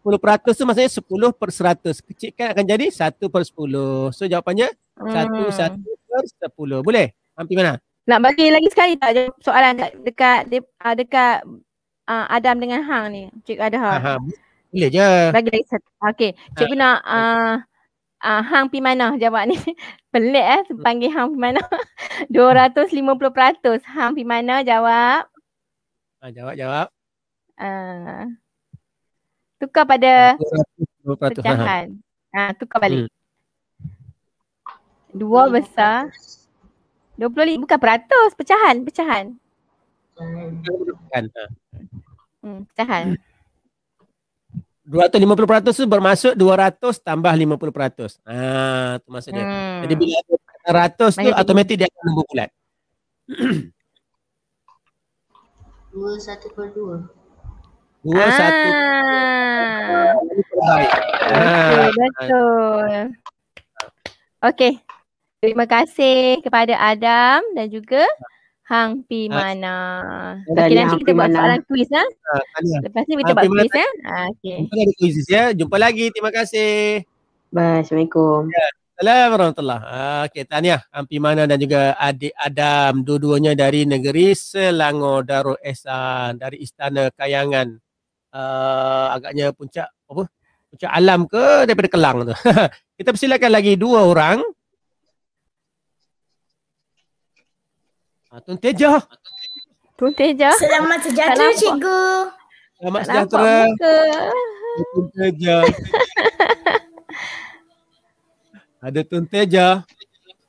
10% tu maksudnya 10 per 100. Kecilkan akan jadi 1 per 10. So jawapannya hmm. 1, 1 per 10. Boleh? Hampir mana? Nak bagi lagi sekali tak soalan dekat ah, dekat, dekat, dekat uh, Adam dengan Hang ni. Cik ada ah, Hang. Boleh je. Bagi lagi satu. Okay. Cik ha. nak uh, uh, Hang pi mana jawab ni? Pelik eh hmm. panggil Hang pi mana? 250%. Hang pi mana jawab? Ha, jawab jawab. Uh, Tukar pada pecahan. Ha, tukar balik. Hmm. Dua besar. Dua puluh lima. Bukan peratus. Pecahan. Pecahan. Hmm, pecahan. Dua ratus lima puluh peratus tu bermaksud dua ratus tambah lima puluh peratus. Haa tu maksud dia. Hmm. Jadi bila ratus tu automatik dia akan nombor bulat. Dua satu per dua. Dua ah. satu. Baik. Ah. Betul. okay Terima kasih kepada Adam dan juga Hang Pi ah. Mana. Okey nanti kita buat soalan kuis ha. Ah, lah. Lepas ni kita buat kuis ya. Ha? okay Jumpa lagi ya. Jumpa lagi. Terima kasih. Assalamualaikum. Ya. Assalamualaikum warahmatullahi wabarakatuh. Okey, tahniah Ampi Mana dan juga adik Adam. Dua-duanya dari negeri Selangor Darul Ehsan. Dari Istana Kayangan uh, agaknya puncak apa? Puncak Alam ke daripada Kelang tu. Kita persilakan lagi dua orang. Ah, Tunteja. Teja. Selamat sejahtera Salam cikgu. Selamat sejahtera. Tunteja. Ada Tunteja Teja.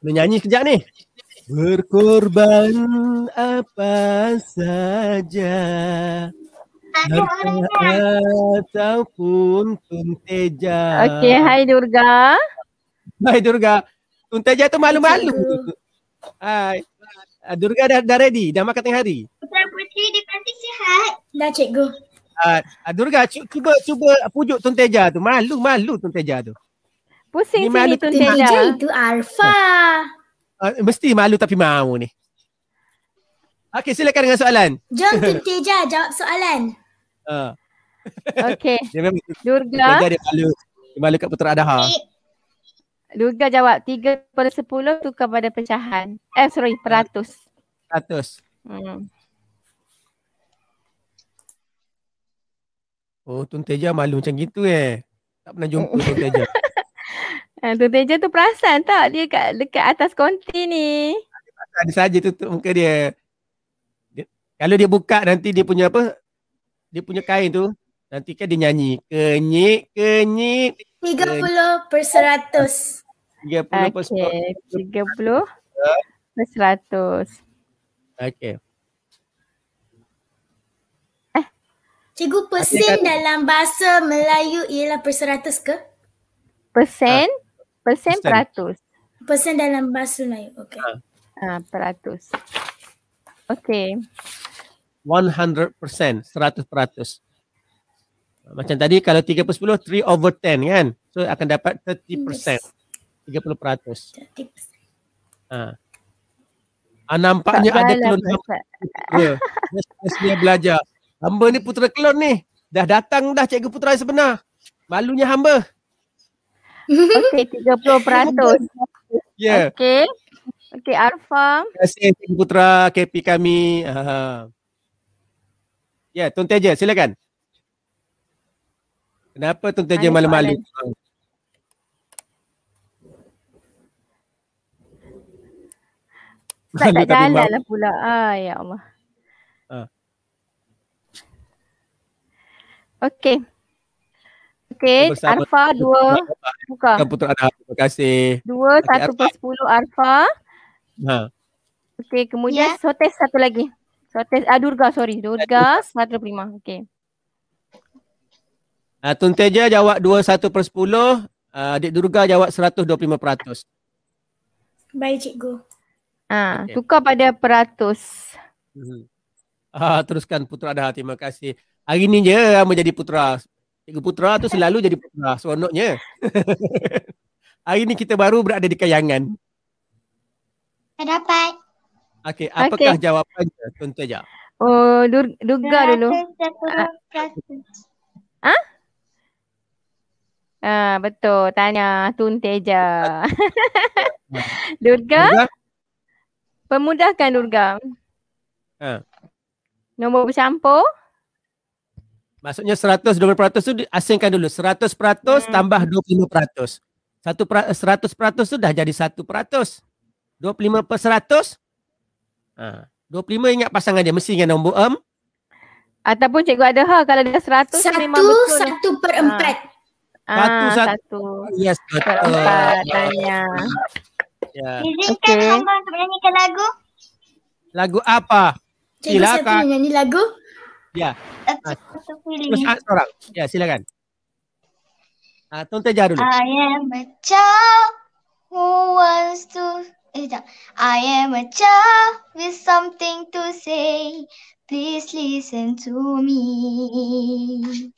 Menyanyi sekejap ni. Berkorban apa saja. Ataupun Tunteja Okay, hai Durga Hai Durga Tunteja tu malu-malu Hai ah, Durga dah, dah ready? Dah makan tengah hari? Putera Puteri di Pantai Sihat Dah cikgu uh, Durga cuba cuba pujuk Tunteja tu Malu, malu Tunteja tu Pusing ni sini Tunteja itu Alfa uh, Mesti malu tapi mau ni Okay silakan dengan soalan Jom Tunteja jawab soalan Ha. Okay. dia memang Durga. Dia, dia malu. Dia malu kat Putera Adaha. Durga jawab tiga per 10 tukar pada pecahan. Eh sorry, peratus. Peratus. Hmm. Oh Tun Teja malu macam gitu eh. Tak pernah jumpa Tun Teja. Eh, Tun Teja tu perasan tak dia kat, dekat atas konti ni. Ada saja tutup muka dia. dia. Kalau dia buka nanti dia punya apa dia punya kain tu nanti kan dia nyanyi kenyik kenyik 30 per 100 okay, 30 per 100 okay. 30 per 100 Okey. eh cikgu persen dalam bahasa Melayu ialah per 100 ke persen ah. persen, persen. peratus persen dalam bahasa Melayu okey ah ha. ha, peratus okey 100%, 100%. Macam tadi kalau 30 10 3 over 10 kan. So akan dapat 30%. Yes. 30%. 30%. Ah. ah, nampaknya tak ada kelon. Ya. Mesti dia belajar. Hamba ni putra kelon ni. Dah datang dah cikgu putera sebenar. Malunya hamba. Okey 30%. ya. Okey. Okey Arfa. Terima kasih cikgu putera KP kami. Ha. Uh-huh. Ya, yeah, Tun Teja, silakan. Kenapa Tun Teja malu-malu? Tak, ada jalan lah pula. Ah, ya Allah. Ah. Okey. Okey, Arfa 2. Buka. terima kasih. 2, 1 per 10 Arfa. Ha. Okey, kemudian yeah. Sotes satu lagi. Protes uh, ah, Durga sorry. Durga Satria Prima. Okey. Uh, ah, Tun Teja jawab 21 per 10. Uh, ah, Adik Durga jawab 125 peratus. Baik cikgu. Uh, okay. Tukar pada peratus. Uh, teruskan Putra dah. Terima kasih. Hari ni je yang menjadi Putra. Cikgu Putra tu selalu jadi Putra. Seronoknya. Hari ni kita baru berada di kayangan. Tak dapat. Okey, apakah okay. jawapannya? Contoh je. Oh, dur- Durga dulu. Ha? Ah? Ah, betul. Tanya Tun Teja. Durga? Pemudahkan Durga. Ha. Nombor bercampur? Maksudnya 100 20% tu asingkan dulu. 100% hmm. tambah 25%. 100% tu dah jadi 1%. 25 per 100 Ha. 25 ingat pasangan dia mesti dengan nombor um. Ataupun cikgu ada ha kalau dia 100 satu, memang betul. Satu per ha. empat. Ha. Satu, ah, satu satu. Yes. Satu empat. Tanya. Ya. Izinkan okay. untuk menyanyikan lagu. Lagu apa? Cikgu Sila, nyanyi lagu. Ya. Yeah. Uh, ah. seorang. Ya silakan. Ah, tonton jar dulu. I am a child who wants to I am a child with something to say. Please listen to me.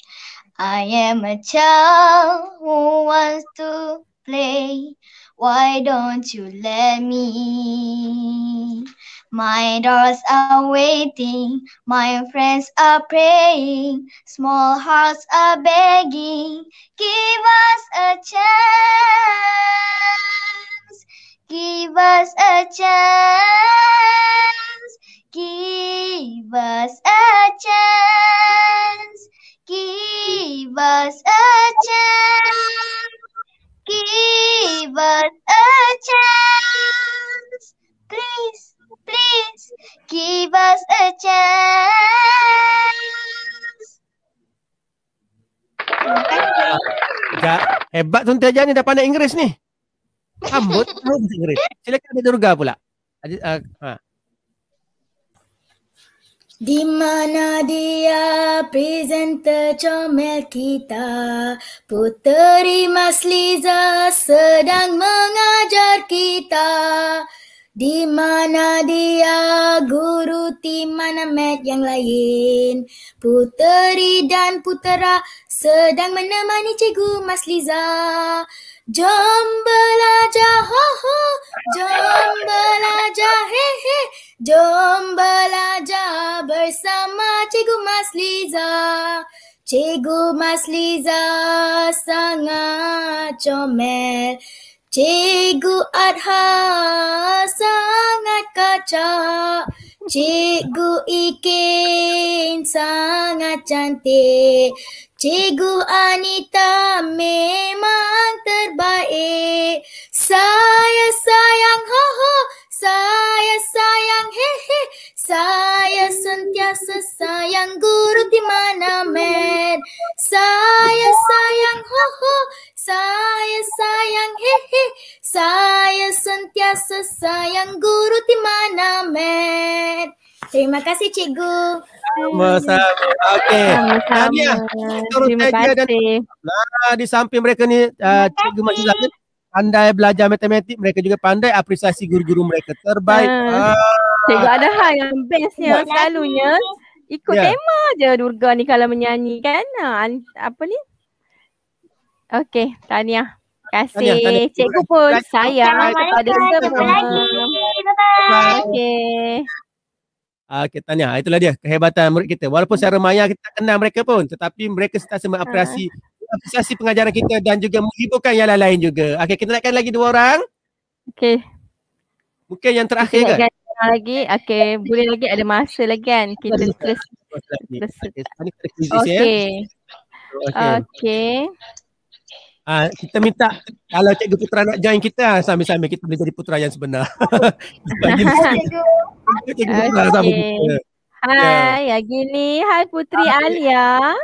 I am a child who wants to play. Why don't you let me? My doors are waiting, my friends are praying, small hearts are begging. Give us a chance. Give us a chance. Give us a chance. Give us a chance. Give us a chance. Please, please, give us a chance. Ya, hebat tuan Tejan ni dah pandai Inggeris ni surga pula. Uh, ha. Di mana dia presenter comel kita Puteri Mas Liza sedang mengajar kita Di mana dia guru timan Ahmed yang lain Puteri dan putera sedang menemani cikgu Mas Liza Jom belajar ho ho Jom belajar he he Jom belajar bersama Cikgu Mas Liza Cikgu Mas Liza sangat comel Cikgu Adha sangat kacak Cikgu Ikin sangat cantik Cikgu Anita memang terbaik. Saya sayang ho ho, saya sayang he he. Saya sentiasa sayang guru di mana men. Saya sayang ho ho, saya sayang he he. Saya sentiasa sayang guru di mana men. Terima kasih cikgu. Sama-sama. Okey. Sama-sama. Terima kasih. Dan, nah, di samping mereka ni uh, cikgu lagi pandai belajar matematik, mereka juga pandai apresiasi guru-guru mereka terbaik. Uh, ah. Cikgu ada hal yang bestnya Mas selalunya ikut yeah. tema je Durga ni kalau menyanyi kan. Ah, apa ni? Okey, Tania. Terima kasih. Tanya, tanya. Cikgu pun sayang kepada semua. Bye-bye. Okey. Okay, ah, tanya. Ah, itulah dia kehebatan murid kita. Walaupun secara hmm. maya kita tak kenal mereka pun tetapi mereka sentiasa mengapresiasi ha. mengapresiasi pengajaran kita dan juga menghiburkan yang lain-lain juga. Okay, kita naikkan lagi dua orang. Okay. Mungkin yang terakhir kita kan? lagi. Okay, boleh lagi ada masa lagi kan? Kita terus. Okay. Okay. okay. okay. Uh, kita minta kalau cikgu putra nak join kita ah, sambil-sambil kita boleh jadi putra yang sebenar. Hai cikgu. Hai okay. cikgu. Hai yeah. Agini. Hai putri Hai. Alia.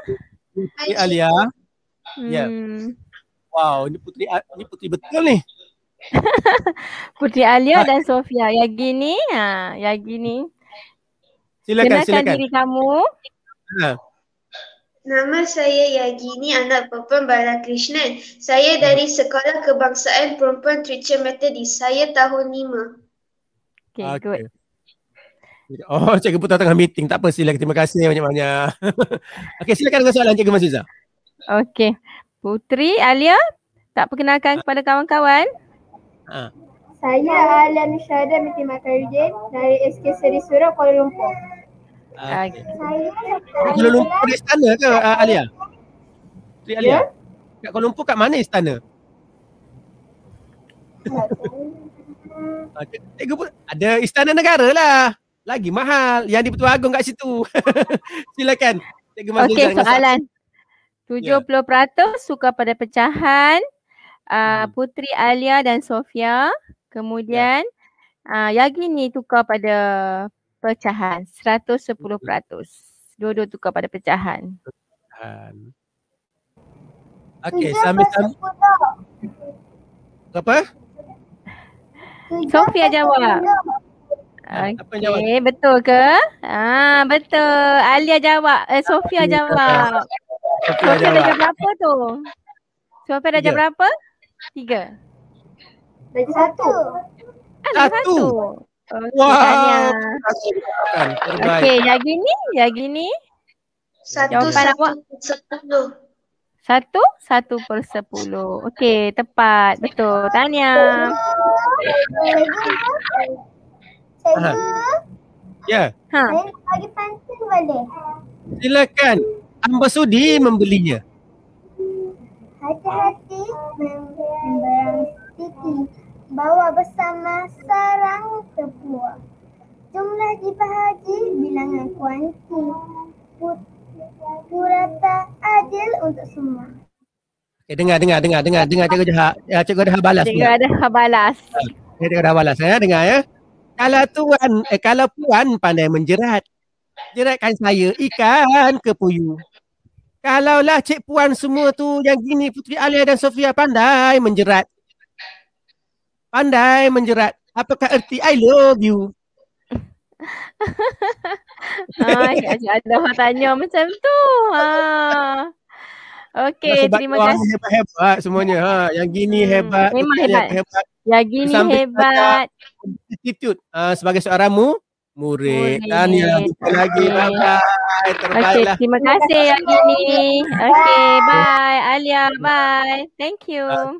Putri Alia. Hmm. Yeah. Wow, ini putri ini putri betul ni. putri Alia Hai. dan Sofia. Ya gini, ha, ya gini. Silakan, Kenalkan silakan. diri kamu. Ha. Nama saya Yagini anak perempuan Krishna. Saya dari hmm. Sekolah Kebangsaan Perempuan Teacher Methodist. Saya tahun lima. Okay, okay. good. Oh, Cikgu Putra tengah meeting. Tak apa, sila. Terima kasih banyak-banyak. Okay, silakan dengan soalan Cikgu Masiza. Okay, Putri Alia, tak perkenalkan ha. kepada kawan-kawan. Ha. Saya Alia Nusyada Miti Makarudin dari SK Seri Surau, Kuala Lumpur. Okay. Kuala Lumpur ni istana ke uh, Alia? Tri Alia? Yeah? Kat Kuala Lumpur kat mana istana? Okay. Eh, ada istana negara lah. Lagi mahal. Yang di Pertua Agong kat situ. Silakan. Cikgu okay, soalan. Yeah. 70% suka pada pecahan uh, hmm. Putri Alia dan Sofia. Kemudian yeah. uh, Yagi ni tukar pada pecahan 110%. Dua-dua tukar pada pecahan. Pecahan. Okey, sambil-sambil. Apa? Sofia ah, jawab. Okey, betul ke? Ah, betul. Alia jawab. Eh, Sofia jawab. Sofia dah jawab berapa tu? Sofia dah jawab berapa? Tiga. Dah satu. Ah, satu. satu. Wow. Okey, yang ni, yang ni. Satu, satu, sepuluh. Satu, satu per sepuluh. Okey, tepat. Betul. Tanya. Ya. Hah. nak bagi boleh? Silakan. Amba Sudi membelinya. Hati-hati memberang titik bawa bersama sarang tepua. Jumlah dibahagi bilangan kuanti. Purata adil untuk semua. Okay, dengar, dengar, dengar, dengar, dengar Cikgu dah, ya, Cikgu dah balas. Cikgu pula. dah balas. Ya, cikgu dah balas, ya, dengar ya. Kalau tuan, eh, kalau puan pandai menjerat, jeratkan saya ikan ke puyuh. Kalaulah cik puan semua tu yang gini Putri Alia dan Sofia pandai menjerat, pandai menjerat. Apakah erti I love you? ha, ada orang tanya macam tu. Ha. Okey, terima kasih. Hebat, hebat semuanya. Ha, yang gini hmm, hebat. Hmm, memang hebat. hebat. Yang gini Sampai hebat. Institute uh, ha, sebagai seorang mu murid. Dan ya, lagi lah. Okey, terima kasih yang gini. Okey, bye. Alia, bye. Thank you. Uh,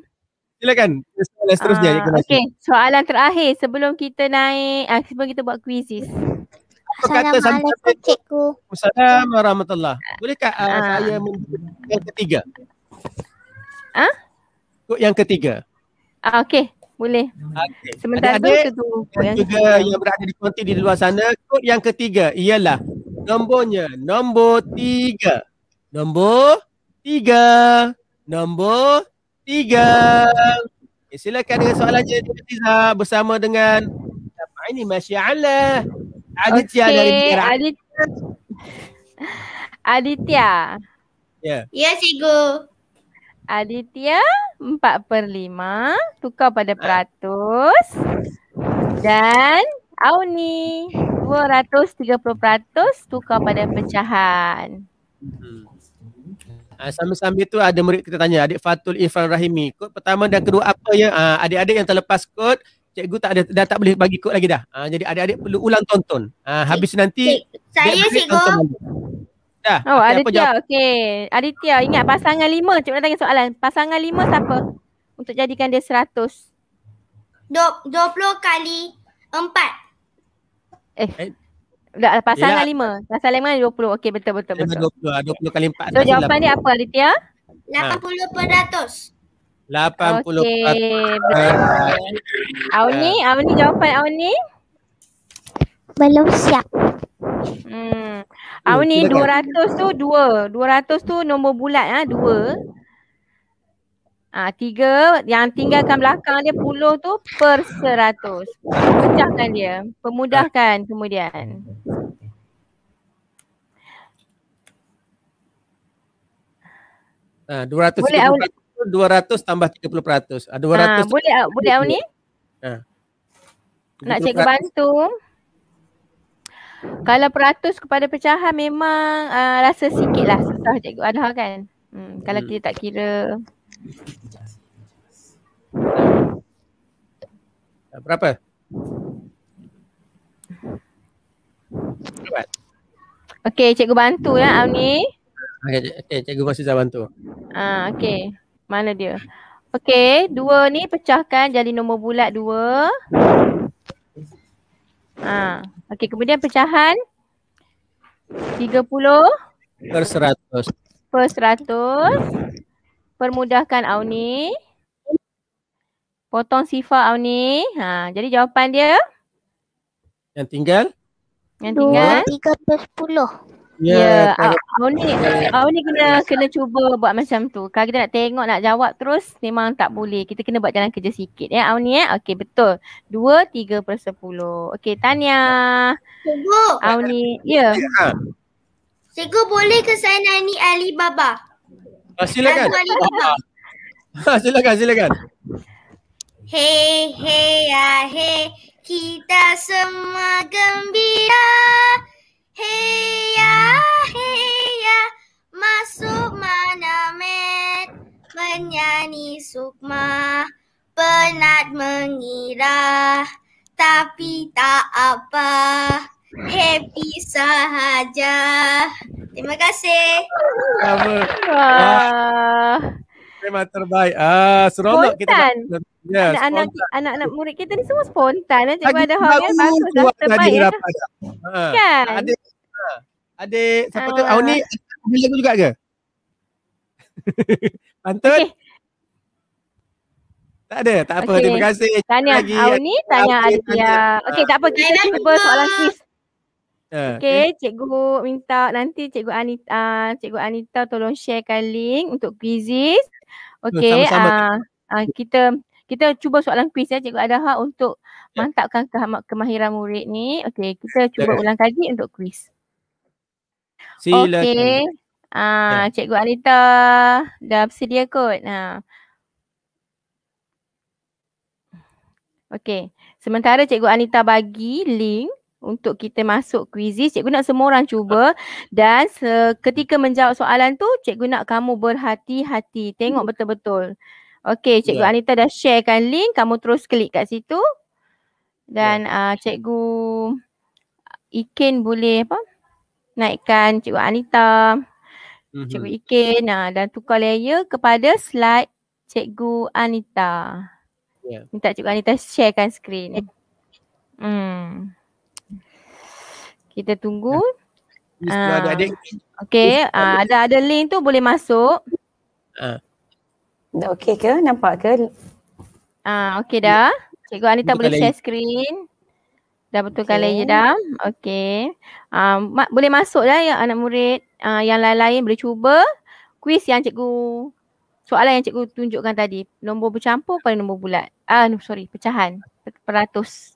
Silakan. Soalan seterusnya. Uh, okay. Nasi. Soalan terakhir sebelum kita naik, uh, sebelum kita buat kuisis. Apa kata sampai cikgu? Assalamualaikum warahmatullahi Bolehkah uh, uh. saya yang ketiga? Ah? Huh? Yang ketiga. Uh, okay. Boleh. Okay. Sementara tu, tu, tu. Yang juga yang, yang berada di konti di luar sana. Kod yang ketiga ialah nombornya. Nombor tiga. Nombor tiga. Nombor tiga. Okay, silakan dengan soalan je Tiza bersama dengan ini Masya Allah. Aditya okay. dari Aditya. Aditya. Ya. Yeah. Ya cikgu. Aditya empat per lima tukar pada ah. peratus dan Auni dua ratus tiga puluh peratus tukar pada pecahan. Hmm. Ah, sambil-sambil tu ada murid kita tanya adik Fatul Ifran Rahimi kod pertama dan kedua apa ya ha, adik-adik yang terlepas kod cikgu tak ada dah tak boleh bagi kod lagi dah ha, jadi adik-adik perlu ulang tonton ha, habis nanti cik, cik. saya cikgu dah oh Aditya okey Aditya ingat pasangan lima cikgu nak tanya soalan pasangan lima siapa untuk jadikan dia seratus dua puluh kali empat eh, eh pasangan Yelah. lima. Pasangan lima puluh. Okey betul betul betul. Lah, dua puluh kali empat. So jawapan dia apa Aditya? Lapan puluh 80%. Ha. 80 Okey. Ah. Auni, Auni jawapan Auni? Belum siap. Hmm. Eh, dua ratus tu dua, dua ratus tu nombor bulat ah dua. 2. Ha, tiga yang tinggalkan belakang dia puluh tu per seratus. Pecahkan dia. Pemudahkan kemudian. Ha, 200 boleh awal ni? 200 tambah puluh peratus. Ha, dua ratus. boleh ah, ah, boleh awal ni? Ha. Nak cikgu bantu. Kalau peratus kepada pecahan memang uh, rasa sikit lah susah cikgu Adha kan? Hmm, kalau hmm. kita tak kira Berapa? Okey, cikgu bantu ya Amni. Okey, okay, cikgu masih saya bantu. Ah, okey. Mana dia? Okey, dua ni pecahkan jadi nombor bulat dua. Ah, okey. Kemudian pecahan 30 per 100. Per 100 permudahkan Auni. Potong sifat Auni. Ha, jadi jawapan dia? Yang tinggal? Yang tinggal? Tiga ke sepuluh. Ya, yeah, yeah. Auni, kena kena cuba buat macam tu. Kalau kita nak tengok nak jawab terus memang tak boleh. Kita kena buat jalan kerja sikit ya Auni ya. Okey betul. Dua tiga persepuluh. Okey tanya. Cikgu. Auni, ya. Yeah. Ha. Cikgu boleh ke saya nak ni Alibaba? Ah, silakan. Ha, silakan, silakan. Hey, hey, ah, hey, kita semua gembira. Hey, ah, hey, ah, masuk mana met menyanyi sukma penat mengira tapi tak apa Happy sahaja. Terima kasih. Sama. Ah. Memang terbaik. Ah, seronok kita. Ya, anak-anak spontan. anak-anak murid kita ni semua spontan. Nanti Lagi ada hal yang ya, bagus dah terbaik. Ya. Ha. Kan? Adik, adik siapa ah. tu? Awak ni boleh lagu juga ke? Pantun? Okay. Tak ada, tak apa. Okay. Terima kasih. Tanya Auni, tanya Alia. Okey, tak apa. Kita cuba soalan sis. Eh, okay, cikgu minta nanti cikgu Anita, cikgu Anita tolong sharekan link untuk quizzes. Hmm, okay, Sama-sama. Uh, kita kita cuba soalan quiz ya cikgu Adaha ha, untuk ya. mantapkan ke- kemahiran murid ni. Okay, kita ya. cuba ulang kaji untuk quiz. Okay, uh, ah, ya. cikgu Anita dah bersedia kot. Uh. Ha. Okay, sementara cikgu Anita bagi link untuk kita masuk kuisis. Cikgu nak semua orang cuba dan ketika menjawab soalan tu, cikgu nak kamu berhati-hati. Tengok betul-betul. Okey, cikgu yeah. Anita dah sharekan link. Kamu terus klik kat situ. Dan yeah. Ya. uh, cikgu Ikin boleh apa? Naikkan cikgu Anita. Mm-hmm. Cikgu Ikin uh, dan tukar layer kepada slide cikgu Anita. Yeah. Minta cikgu Anita sharekan screen. Hmm. Eh? Kita tunggu. Ya. ada ada. Okey, uh, ada ada link tu boleh masuk. Ah. Okey ke? Nampak ke? Ah, okey dah. Cikgu Anita Betul boleh lagi. share screen. Dah betulkan okay. layer dah. Okey. Ah, ma- boleh masuk dah ya anak murid. Ah, yang lain-lain boleh cuba kuis yang cikgu soalan yang cikgu tunjukkan tadi. Nombor bercampur pada nombor bulat. Ah, sorry, pecahan. Per- peratus.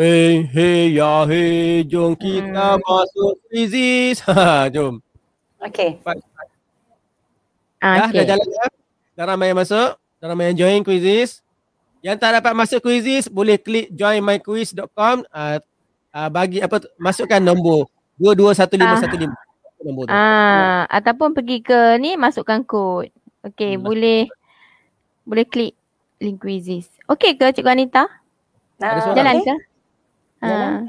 Hei, hei, ya, hei, jom kita hmm. masuk krisis. Ha, jom. Okay. Ah, dah, okay. dah jalan dah. Ya? Dah ramai yang masuk. Dah ramai yang join krisis. Yang tak dapat masuk krisis, boleh klik joinmyquiz.com. Uh, ah, uh, ah, bagi apa masukkan nombor 221515. Uh, nombor Ah, uh, ataupun pergi ke ni, masukkan kod. Okay, hmm, boleh. Boleh klik link quizzes. Okay ke Cikgu Anita? Nah, jalan okay. ke? Uh,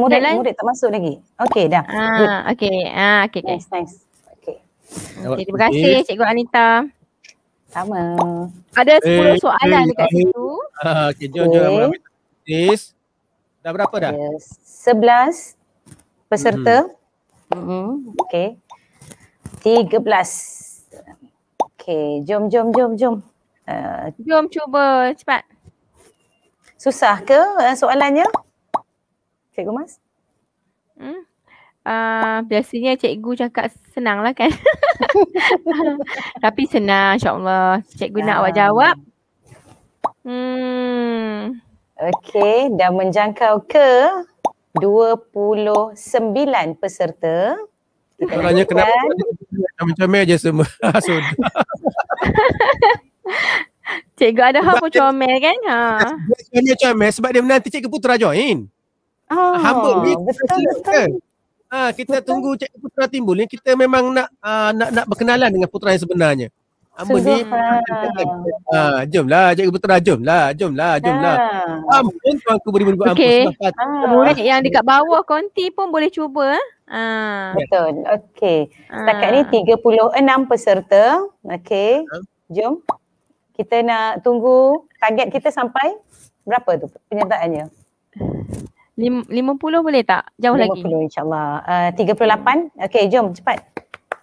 murid, jalan. murid tak masuk lagi. Okey dah. Uh, okey. Uh, ah, Okay. Nice, nice. Okay. okay terima kasih Cikgu Anita. Sama. Ada 10 eh, soalan eh, dekat eh. situ. Uh, okey, jom, okay. jom. Yes. Dah berapa dah? Yes. 11 peserta. Hmm. Hmm. Okay. 13. Okay, jom, jom, jom, jom. Uh, jom cuba cepat. Susah ke uh, soalannya? Cikgu Mas? Hmm? Uh, biasanya cikgu cakap senang lah kan. Tapi senang insyaAllah. Cikgu nah. nak awak jawab. Hmm. Okey, dah menjangkau ke 29 peserta. Soalannya kenapa? Comel-comel eh, je semua. Ah, cikgu ada hal pun comel kan? Ha. Dia comel eh, sebab dia menanti Cikgu Putra join. Ah, hamba ni kita kan? ah, kita betul. tunggu cik putra timbul ni kita memang nak ah, nak nak berkenalan dengan putra yang sebenarnya. Hamba ni ah, jomlah cik putra jomlah jomlah jomlah. Ah. Ampun tuan aku beri beribu ampun sempat. Okey. Ah. Yang dekat bawah konti pun boleh cuba. Eh. Ah. Betul. Okey. Setakat ah. ni 36 peserta. Okey. Ah. Jom. Kita nak tunggu target kita sampai berapa tu penyertaannya? Lim, 50 boleh tak? Jauh 50 lagi. 50 insyaAllah. Uh, 38? Okay, jom cepat.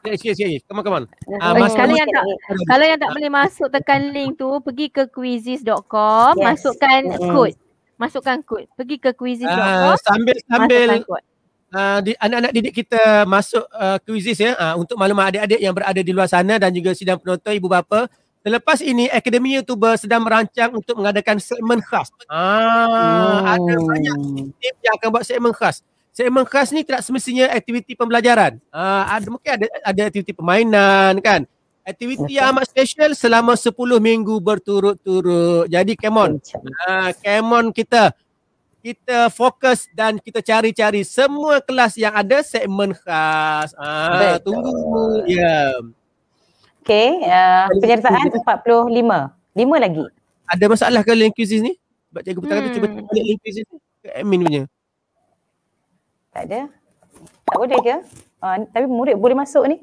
Yes, yes, yes. Come on, come on. Uh, oh, masuk kalau, yang tak, kalau yang tak boleh masuk, tekan link tu. Pergi ke quizzes.com. Yes. Masukkan mm. kod. Masukkan kod. Pergi ke quizzes.com. Uh, ah, sambil, sambil. Uh, di, anak-anak didik kita masuk uh, quizzes ya. Uh, untuk maklumat adik-adik yang berada di luar sana dan juga sidang penonton, ibu bapa. Selepas ini Akademi YouTuber sedang merancang untuk mengadakan segmen khas. Ah, oh. ada banyak hmm. tim yang akan buat segmen khas. Segmen khas ni tidak semestinya aktiviti pembelajaran. Ah, ada mungkin ada ada aktiviti permainan kan. Aktiviti yang amat special selama 10 minggu berturut-turut. Jadi come on. Ah, come on kita. Kita fokus dan kita cari-cari semua kelas yang ada segmen khas. Ah, Betul. tunggu. Ya. Yeah. Okay, uh, eh, penyertaan 45. 5 lagi. Ada masalah ke link quizzes ni? Sebab cikgu pertama hmm. tu cuba tengok link quizzes ni ke admin punya. Tak ada. Tak boleh ke? Uh, tapi murid boleh masuk ni.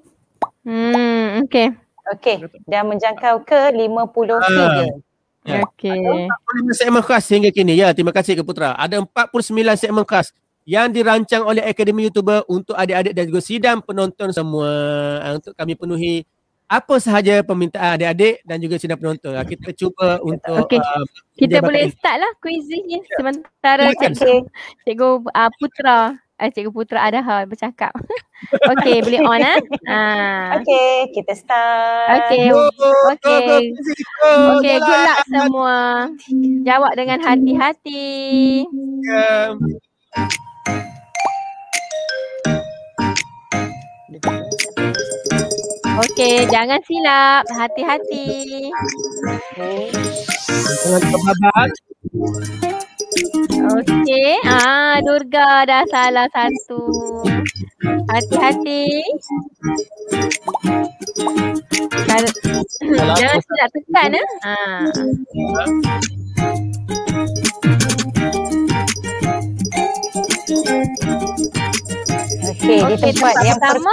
Hmm, okay. Okay, dah menjangkau ke 50 Okay. Ah. Ya. Okey. Segmen khas sehingga kini. Ya, terima kasih ke Putra. Ada 49 segmen khas yang dirancang oleh Akademi YouTuber untuk adik-adik dan juga sidang penonton semua ah, untuk kami penuhi apa sahaja permintaan ah, adik-adik dan juga sudah penonton. Ah, kita cuba untuk okay. um, ah, kita boleh ini. start lah kuisnya sementara ya, cikgu, cikgu uh, Putra eh, cikgu Putra ada hal bercakap. okay, boleh on lah. Ha. Okay, kita start. Okay, okay. Okay, good luck semua. Jawab dengan hati-hati. Yeah. Okey, jangan silap. Hati-hati. Okey. Okey. Ah, Durga dah salah satu. Hati-hati. Jangan silap tekan eh. Ah. Thank Okey, okay, di tempat, yang pertama,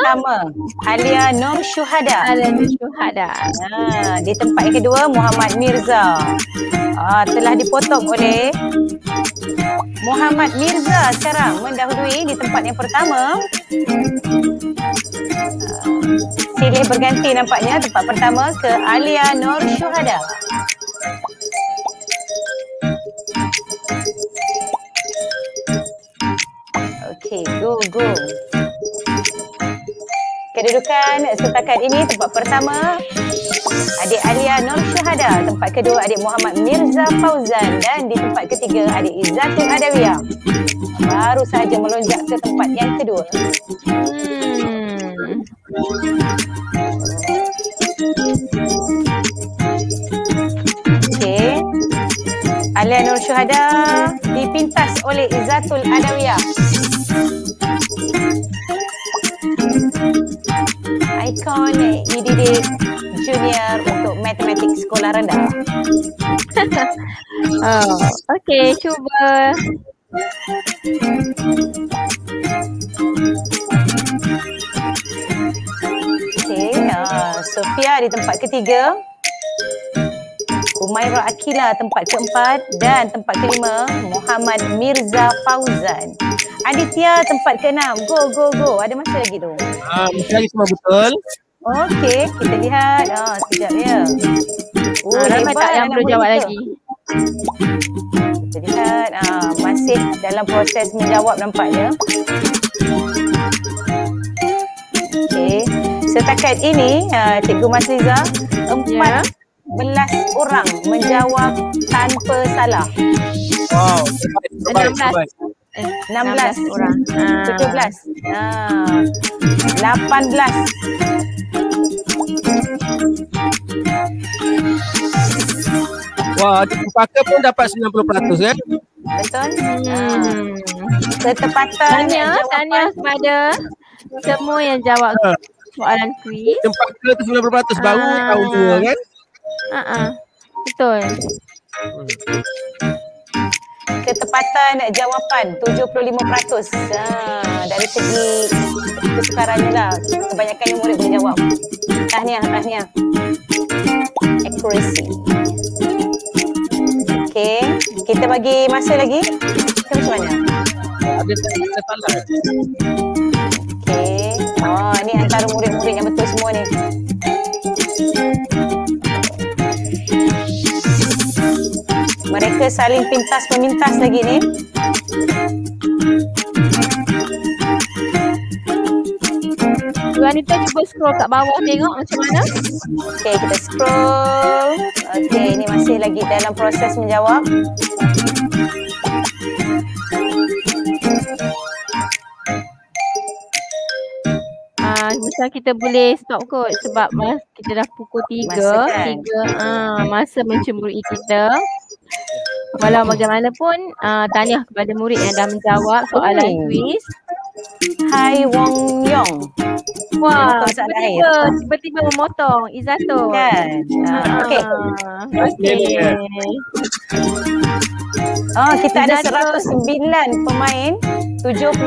pertama Alia Nur Syuhada. Alia Nur Syuhada. Ha, di tempat yang kedua Muhammad Mirza. Ah, telah dipotong oleh Muhammad Mirza sekarang mendahului di tempat yang pertama. Ha, silih berganti nampaknya tempat pertama ke Alia Nur Syuhada. Okay, go, go. Kedudukan setakat ini tempat pertama adik Alia Nur Syahada, tempat kedua adik Muhammad Mirza Fauzan dan di tempat ketiga adik Izzatul Adawiyah Baru saja melonjak ke tempat yang kedua. Hmm. Okey. Alia Nur Syahada dipintas oleh Izzatul Adawiyah. Icon EDD eh, Junior untuk matematik sekolah rendah. oh, okay, cuba. Okay, uh, ah, Sofia di tempat ketiga. Umairah Akila tempat keempat dan tempat kelima Muhammad Mirza Fauzan. Aditya tempat keenam. Go go go. Ada masa lagi tu. Ah, uh, masih lagi semua betul. Okey, kita lihat. Ah, oh, sekejap ya. Ah, oh, uh, ramai tak yang perlu jawab lagi. Kita lihat uh, masih dalam proses menjawab nampaknya. Okey. Setakat ini uh, Cikgu Masliza empat yeah. 16 orang menjawab tanpa salah. Wow. Enam belas. Enam orang. 17, ah. belas. Ah. Lapan Wah, terpaksa pun dapat 90% eh. Betul. Hmm. Ah. Tertepatan. Tanya, tanya kepada semua yang jawab soalan kuis. Tempat ke 90% baru ah. tahun 2 kan? Ah ah, -uh. betul. Hmm. Ketepatan jawapan 75% ah, ha, dari segi kesukarannya lah. Kebanyakan yang murid boleh jawab. Tahniah, tahniah. Accuracy. Okay, kita bagi masa lagi. Kita macam mana? Okay. Oh, ni antara murid-murid yang betul semua ni. Mereka saling pintas memintas lagi ni. Wanita cuba scroll kat bawah tengok macam mana. Okey, kita scroll. Okey, ini masih lagi dalam proses menjawab. Ah, macam kita boleh stop kot sebab mas kita dah pukul tiga. Masa kan? Tiga. Ha, masa mencemburui kita. Walau bagaimanapun, uh, tanya kepada murid yang dah menjawab soalan oh. kuis. Hai Wong Yong. Wah, tiba-tiba, tiba-tiba memotong. Izato. Kan? Uh, okay. Okay. Oh, kita Izzato. ada 109 pemain. 75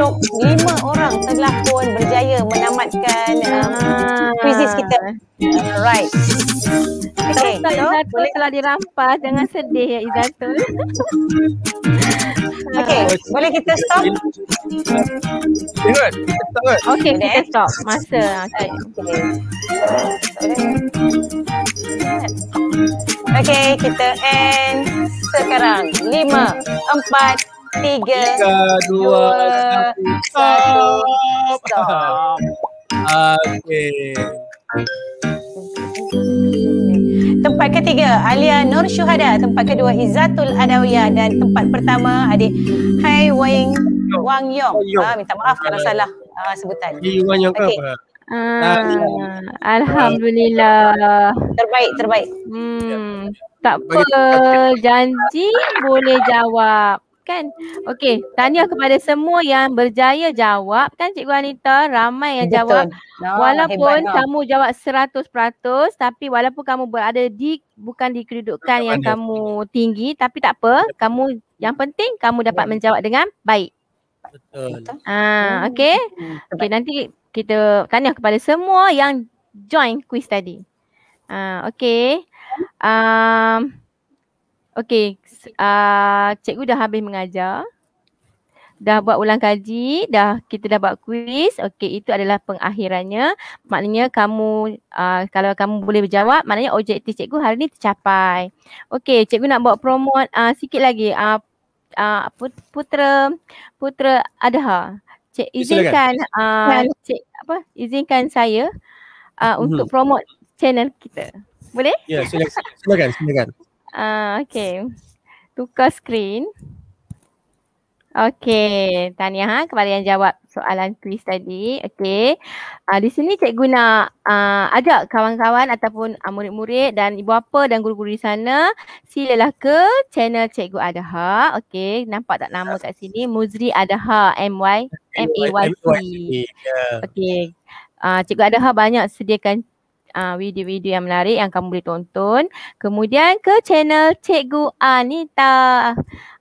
orang telah pun berjaya menamatkan uh, kuisis kita. Alright. Okay. Kalau Izzatul boleh. telah dirampas, jangan sedih ya Izzatul. okay, boleh kita stop? Ingat, kita stop. Okay, okay, kita stop. Masa. Okay. okay, kita end sekarang. Lima, empat, tiga, tiga dua, satu, stop. Okay. Tempat ketiga Alia Nur Syuhada, tempat kedua Izatul Adawiyah dan tempat pertama adik Hai Wang Wang Yong. Ah, minta maaf kalau salah ah, sebutan. Hai Wang Yong okay. Ah, Alhamdulillah. Terbaik, terbaik. Hmm, ya, ya. tak apa. Janji boleh jawab kan. Okey, tahniah kepada semua yang berjaya jawab kan Cikgu Anita. Ramai yang Betul. jawab. No, walaupun hebat, kamu no. jawab 100% tapi walaupun kamu berada di bukan di kedudukan yang kamu tinggi tapi tak apa. Kamu yang penting kamu dapat Betul. menjawab dengan baik. Betul. Ah, ha, okey. Hmm, okey, nanti kita tanya kepada semua yang join quiz tadi. Ah, ha, okey. Um, Okey, uh, cikgu dah habis mengajar. Dah buat ulang kaji, dah kita dah buat kuis. Okey, itu adalah pengakhirannya. Maknanya kamu, uh, kalau kamu boleh berjawab, maknanya objektif cikgu hari ni tercapai. Okey, cikgu nak buat promote uh, sikit lagi. Uh, uh, putera, putera Adha. Cik, ya, izinkan, uh, cik, apa, izinkan saya uh, untuk mhm. promote channel kita. Boleh? Ya, silakan. silakan, silakan. Ah, okay. Tukar screen. Okay. Tahniah ha, kepada yang jawab soalan quiz tadi. Okay. Uh, di sini cikgu nak uh, ajak kawan-kawan ataupun uh, murid-murid dan ibu bapa dan guru-guru di sana. Silalah ke channel cikgu Adha. Okey, Nampak tak nama kat sini? Muzri Adha. M-Y-M-A-Y-C. Okay. Uh, cikgu Adha banyak sediakan uh, video-video yang menarik yang kamu boleh tonton. Kemudian ke channel Cikgu Anita.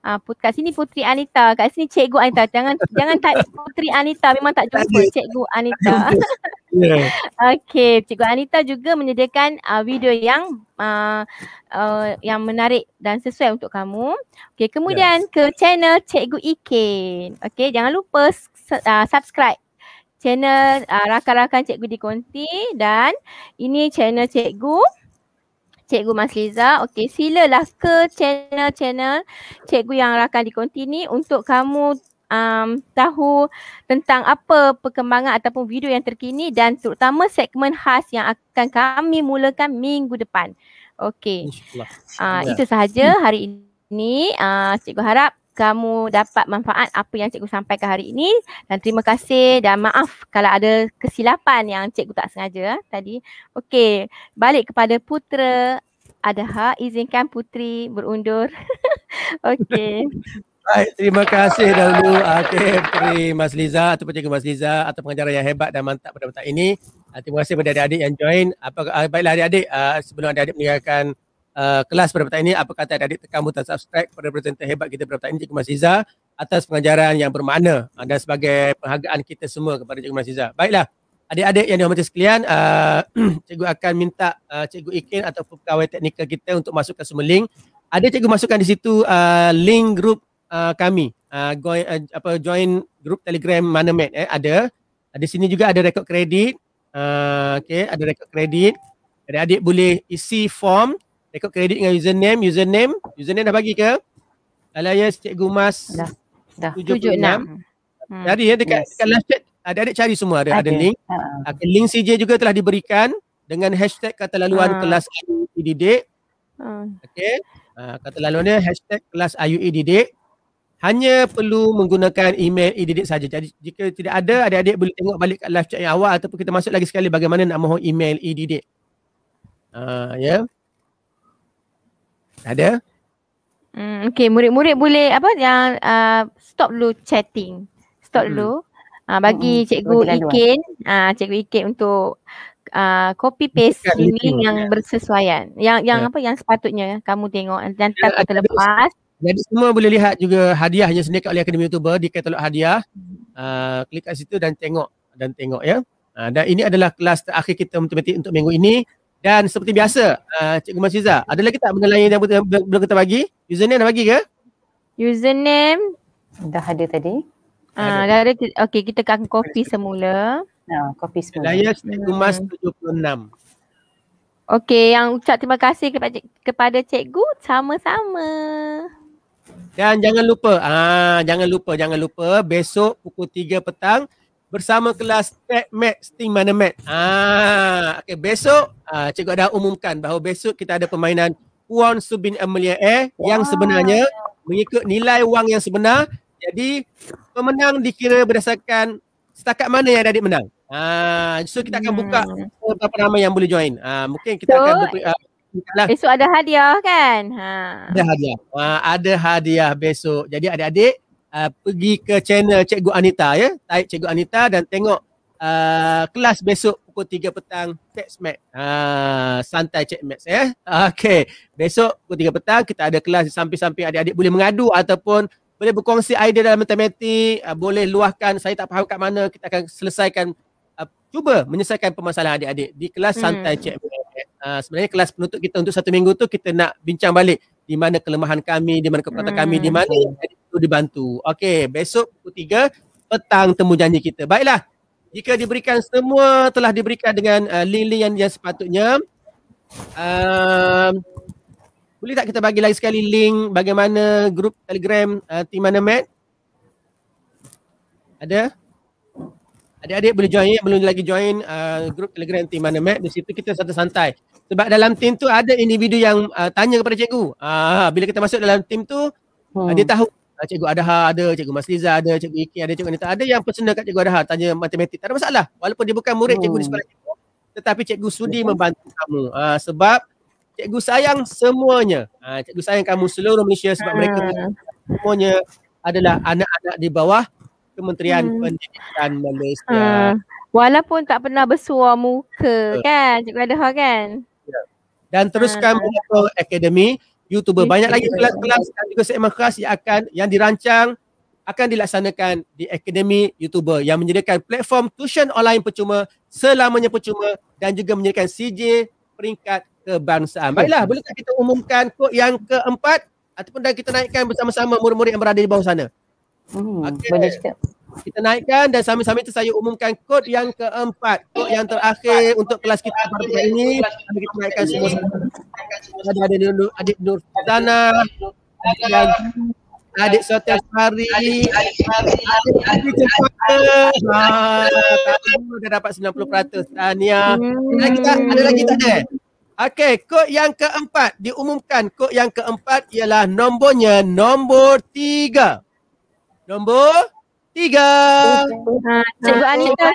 Ah uh, kat sini Putri Anita, kat sini Cikgu Anita. Jangan jangan tak Putri Anita memang tak jumpa Cikgu Anita. Okey, Cikgu Anita juga menyediakan uh, video yang uh, uh, yang menarik dan sesuai untuk kamu. Okey, kemudian yes. ke channel Cikgu Ikin. Okey, jangan lupa uh, subscribe channel rakan ah, rakan-rakan Cikgu di Konti dan ini channel Cikgu Cikgu Masliza. Okey, silalah ke channel-channel Cikgu yang rakan di Konti ni untuk kamu um, tahu tentang apa perkembangan ataupun video yang terkini dan terutama segmen khas yang akan kami mulakan minggu depan. Okey. Uh, itu sahaja hari ini. Uh, cikgu harap kamu dapat manfaat apa yang cikgu sampaikan hari ini dan terima kasih dan maaf kalau ada kesilapan yang cikgu tak sengaja eh, tadi. Okey, balik kepada putra Adha, izinkan putri berundur. Okey. Baik, terima kasih dahulu okay, ah, Puteri Mas Liza atau Cikgu Mas Liza atau pengajaran yang hebat dan mantap pada petang ini. Ah, terima kasih kepada adik-adik yang join. Apa, ah, baiklah adik-adik, sebelum adik-adik meninggalkan Eh, kelas pada petang ini. Apa kata adik-adik kamu telah subscribe pada presenter hebat kita pada petang ini, Cikgu Masiza atas pengajaran yang bermakna uh, dan sebagai penghargaan kita semua kepada Cikgu Masiza. Baiklah, adik-adik yang dihormati sekalian, uh, Cikgu akan minta uh, Cikgu Ikin atau pegawai teknikal kita untuk masukkan semua link. Ada Cikgu masukkan di situ uh, link grup uh, kami, uh, join, uh, apa, join grup Telegram Manamed, eh, ada. Di sini juga ada rekod kredit. Uh, okay, ada rekod kredit. Adik-adik boleh isi form rekod kredit dengan username username username dah bagi ke alaya cikgu mas dah dah 76, 76. Hmm. ya dekat yes. dekat last chat ada adik cari semua ada okay. ada link uh. Ha. Ah, okay, link CJ juga telah diberikan dengan hashtag kata laluan uh. kelas ayu didik uh. okey uh, kata laluannya hashtag kelas ayu didik hanya perlu menggunakan email ididik saja. Jadi jika tidak ada, adik-adik boleh tengok balik kat live chat yang awal ataupun kita masuk lagi sekali bagaimana nak mohon email ididik. Uh, ya. Yeah. Ada? Hmm, okay, murid-murid boleh apa yang uh, stop dulu chatting. Stop hmm. dulu. Uh, bagi hmm. cikgu hmm. Ikin, uh, cikgu Ikin untuk uh, copy paste link yang ya. bersesuaian. Yang yang ya. apa yang sepatutnya kamu tengok dan ya, tak ya, terlepas. Jadi semua boleh lihat juga hadiahnya sendiri kat oleh Akademi Youtuber di katalog hadiah. Uh, klik kat situ dan tengok dan tengok ya. Uh, dan ini adalah kelas terakhir kita matematik untuk minggu ini. Dan seperti biasa, uh, Cikgu Masiza, ada lagi tak benda lain yang belum kita bagi? Username dah bagi ke? Username dah ada tadi. Ah, uh, dah ada. Okey, kita akan copy semula. Ha, nah, copy semula. Daya Cikgu Mas 76. Hmm. Okey, yang ucap terima kasih kepada kepada cikgu sama-sama. Dan jangan lupa, ah, jangan lupa, jangan lupa besok pukul 3 petang bersama kelas Tech Match Sting Mana Match. Ah, okey besok ah, cikgu dah umumkan bahawa besok kita ada permainan Wan Subin Amelia eh wow. yang sebenarnya mengikut nilai wang yang sebenar. Jadi pemenang dikira berdasarkan setakat mana yang adik menang. Ah, so kita akan buka hmm. beberapa hmm. nama yang boleh join. Ah, mungkin kita so, akan beri, ah, lah. Besok ada hadiah kan? Ha. Ada hadiah. Ah, ada hadiah besok. Jadi adik-adik uh, pergi ke channel Cikgu Anita ya. Taip Cikgu Anita dan tengok uh, kelas besok pukul 3 petang Cik Smack. Uh, santai Cik Max ya. Okey, besok pukul 3 petang kita ada kelas di samping-samping adik-adik boleh mengadu ataupun boleh berkongsi idea dalam matematik, uh, boleh luahkan saya tak faham kat mana kita akan selesaikan ah, cuba menyelesaikan permasalahan adik-adik di kelas hmm. santai Cik Max. Uh, sebenarnya kelas penutup kita untuk satu minggu tu kita nak bincang balik di mana kelemahan kami, di mana kekuatan hmm. kami, di hmm. mana jadi perlu dibantu. Okey, besok pukul tiga petang temu janji kita. Baiklah. Jika diberikan semua telah diberikan dengan uh, link-link yang, yang sepatutnya uh, boleh tak kita bagi lagi sekali link bagaimana grup Telegram uh, Team Mana Mat? Ada? Adik-adik boleh join, ya? belum lagi join uh, grup Telegram Team Mana Mat. Di situ kita santai-santai. Sebab dalam tim tu ada individu yang uh, tanya kepada cikgu. Ah bila kita masuk dalam tim tu ah, hmm. uh, dia tahu uh, cikgu Adha ada, cikgu Masliza ada, cikgu Iki ada, cikgu Anita ada yang personal kat cikgu Adha tanya matematik. Tak ada masalah. Walaupun dia bukan murid hmm. cikgu di hmm. sekolah cikgu tetapi cikgu sudi hmm. membantu kamu. uh, sebab cikgu sayang semuanya. Ah uh, cikgu sayang kamu seluruh Malaysia sebab hmm. mereka semuanya adalah anak-anak di bawah Kementerian hmm. Pendidikan Malaysia. Hmm. Walaupun tak pernah bersuara muka uh. kan Cikgu Adha kan? Ya. Dan teruskan uh. Ah, Bulletproof Academy YouTuber. Banyak lagi kelas-kelas dan juga segmen khas yang akan yang dirancang akan dilaksanakan di Akademi YouTuber yang menyediakan platform tuition online percuma selamanya percuma dan juga menyediakan CJ peringkat kebangsaan. Baiklah, bolehkah kita umumkan kod yang keempat ataupun dah kita naikkan bersama-sama murid-murid yang berada di bawah sana? Hmm, okay. boleh cakap kita naikkan dan sambil-sambil itu saya umumkan kod yang keempat kod yang terakhir untuk kelas kita pada hari ini sambil kita naikkan semua ada ada dulu adik Nur Tana adik Sotia Sari adik Cepat dah dapat 90% tahniah ada lagi tak? ada lagi tak eh? Okey, kod yang keempat diumumkan. Kod yang keempat ialah nombornya nombor tiga. Nombor tiga. Cikgu Anita.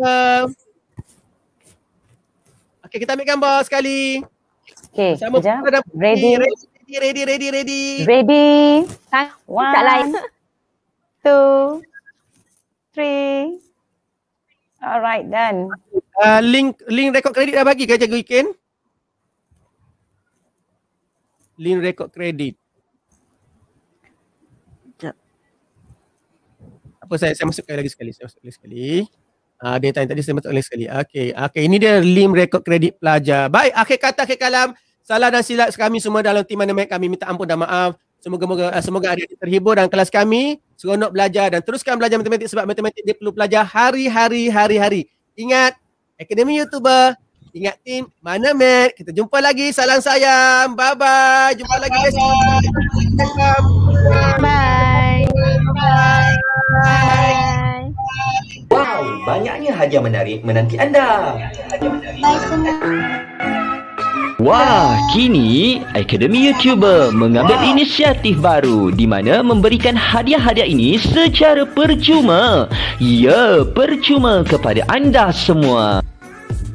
Uh, okay, kita ambil gambar sekali. Okay, Sama sekejap. Ready. ready. Ready, ready, ready, ready. Ready. One. Two. Three. Alright, done. Uh, link link rekod kredit dah bagi ke Cikgu Iken? Link rekod kredit. apa oh, saya saya masukkan lagi sekali saya masukkan lagi sekali uh, dia tanya tadi saya masukkan lagi sekali okey okey ini dia lim rekod kredit pelajar baik akhir kata akhir kalam salah dan silap kami semua dalam tim mana kami minta ampun dan maaf ah, semoga semoga semoga ada terhibur dalam kelas kami seronok belajar dan teruskan belajar matematik sebab matematik dia perlu belajar hari-hari hari-hari ingat akademi youtuber Ingat tim mana Mat? Kita jumpa lagi. Salam sayang. Bye bye. Jumpa lagi besok. Bye. Bye. bye. bye. Bye. Wow, banyaknya hadiah menarik menanti anda. Bye semua. Wah, kini Akademi YouTuber mengambil inisiatif baru di mana memberikan hadiah-hadiah ini secara percuma. Ya, percuma kepada anda semua.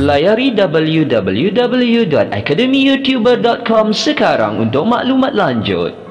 Layari www.academyyoutuber.com sekarang untuk maklumat lanjut.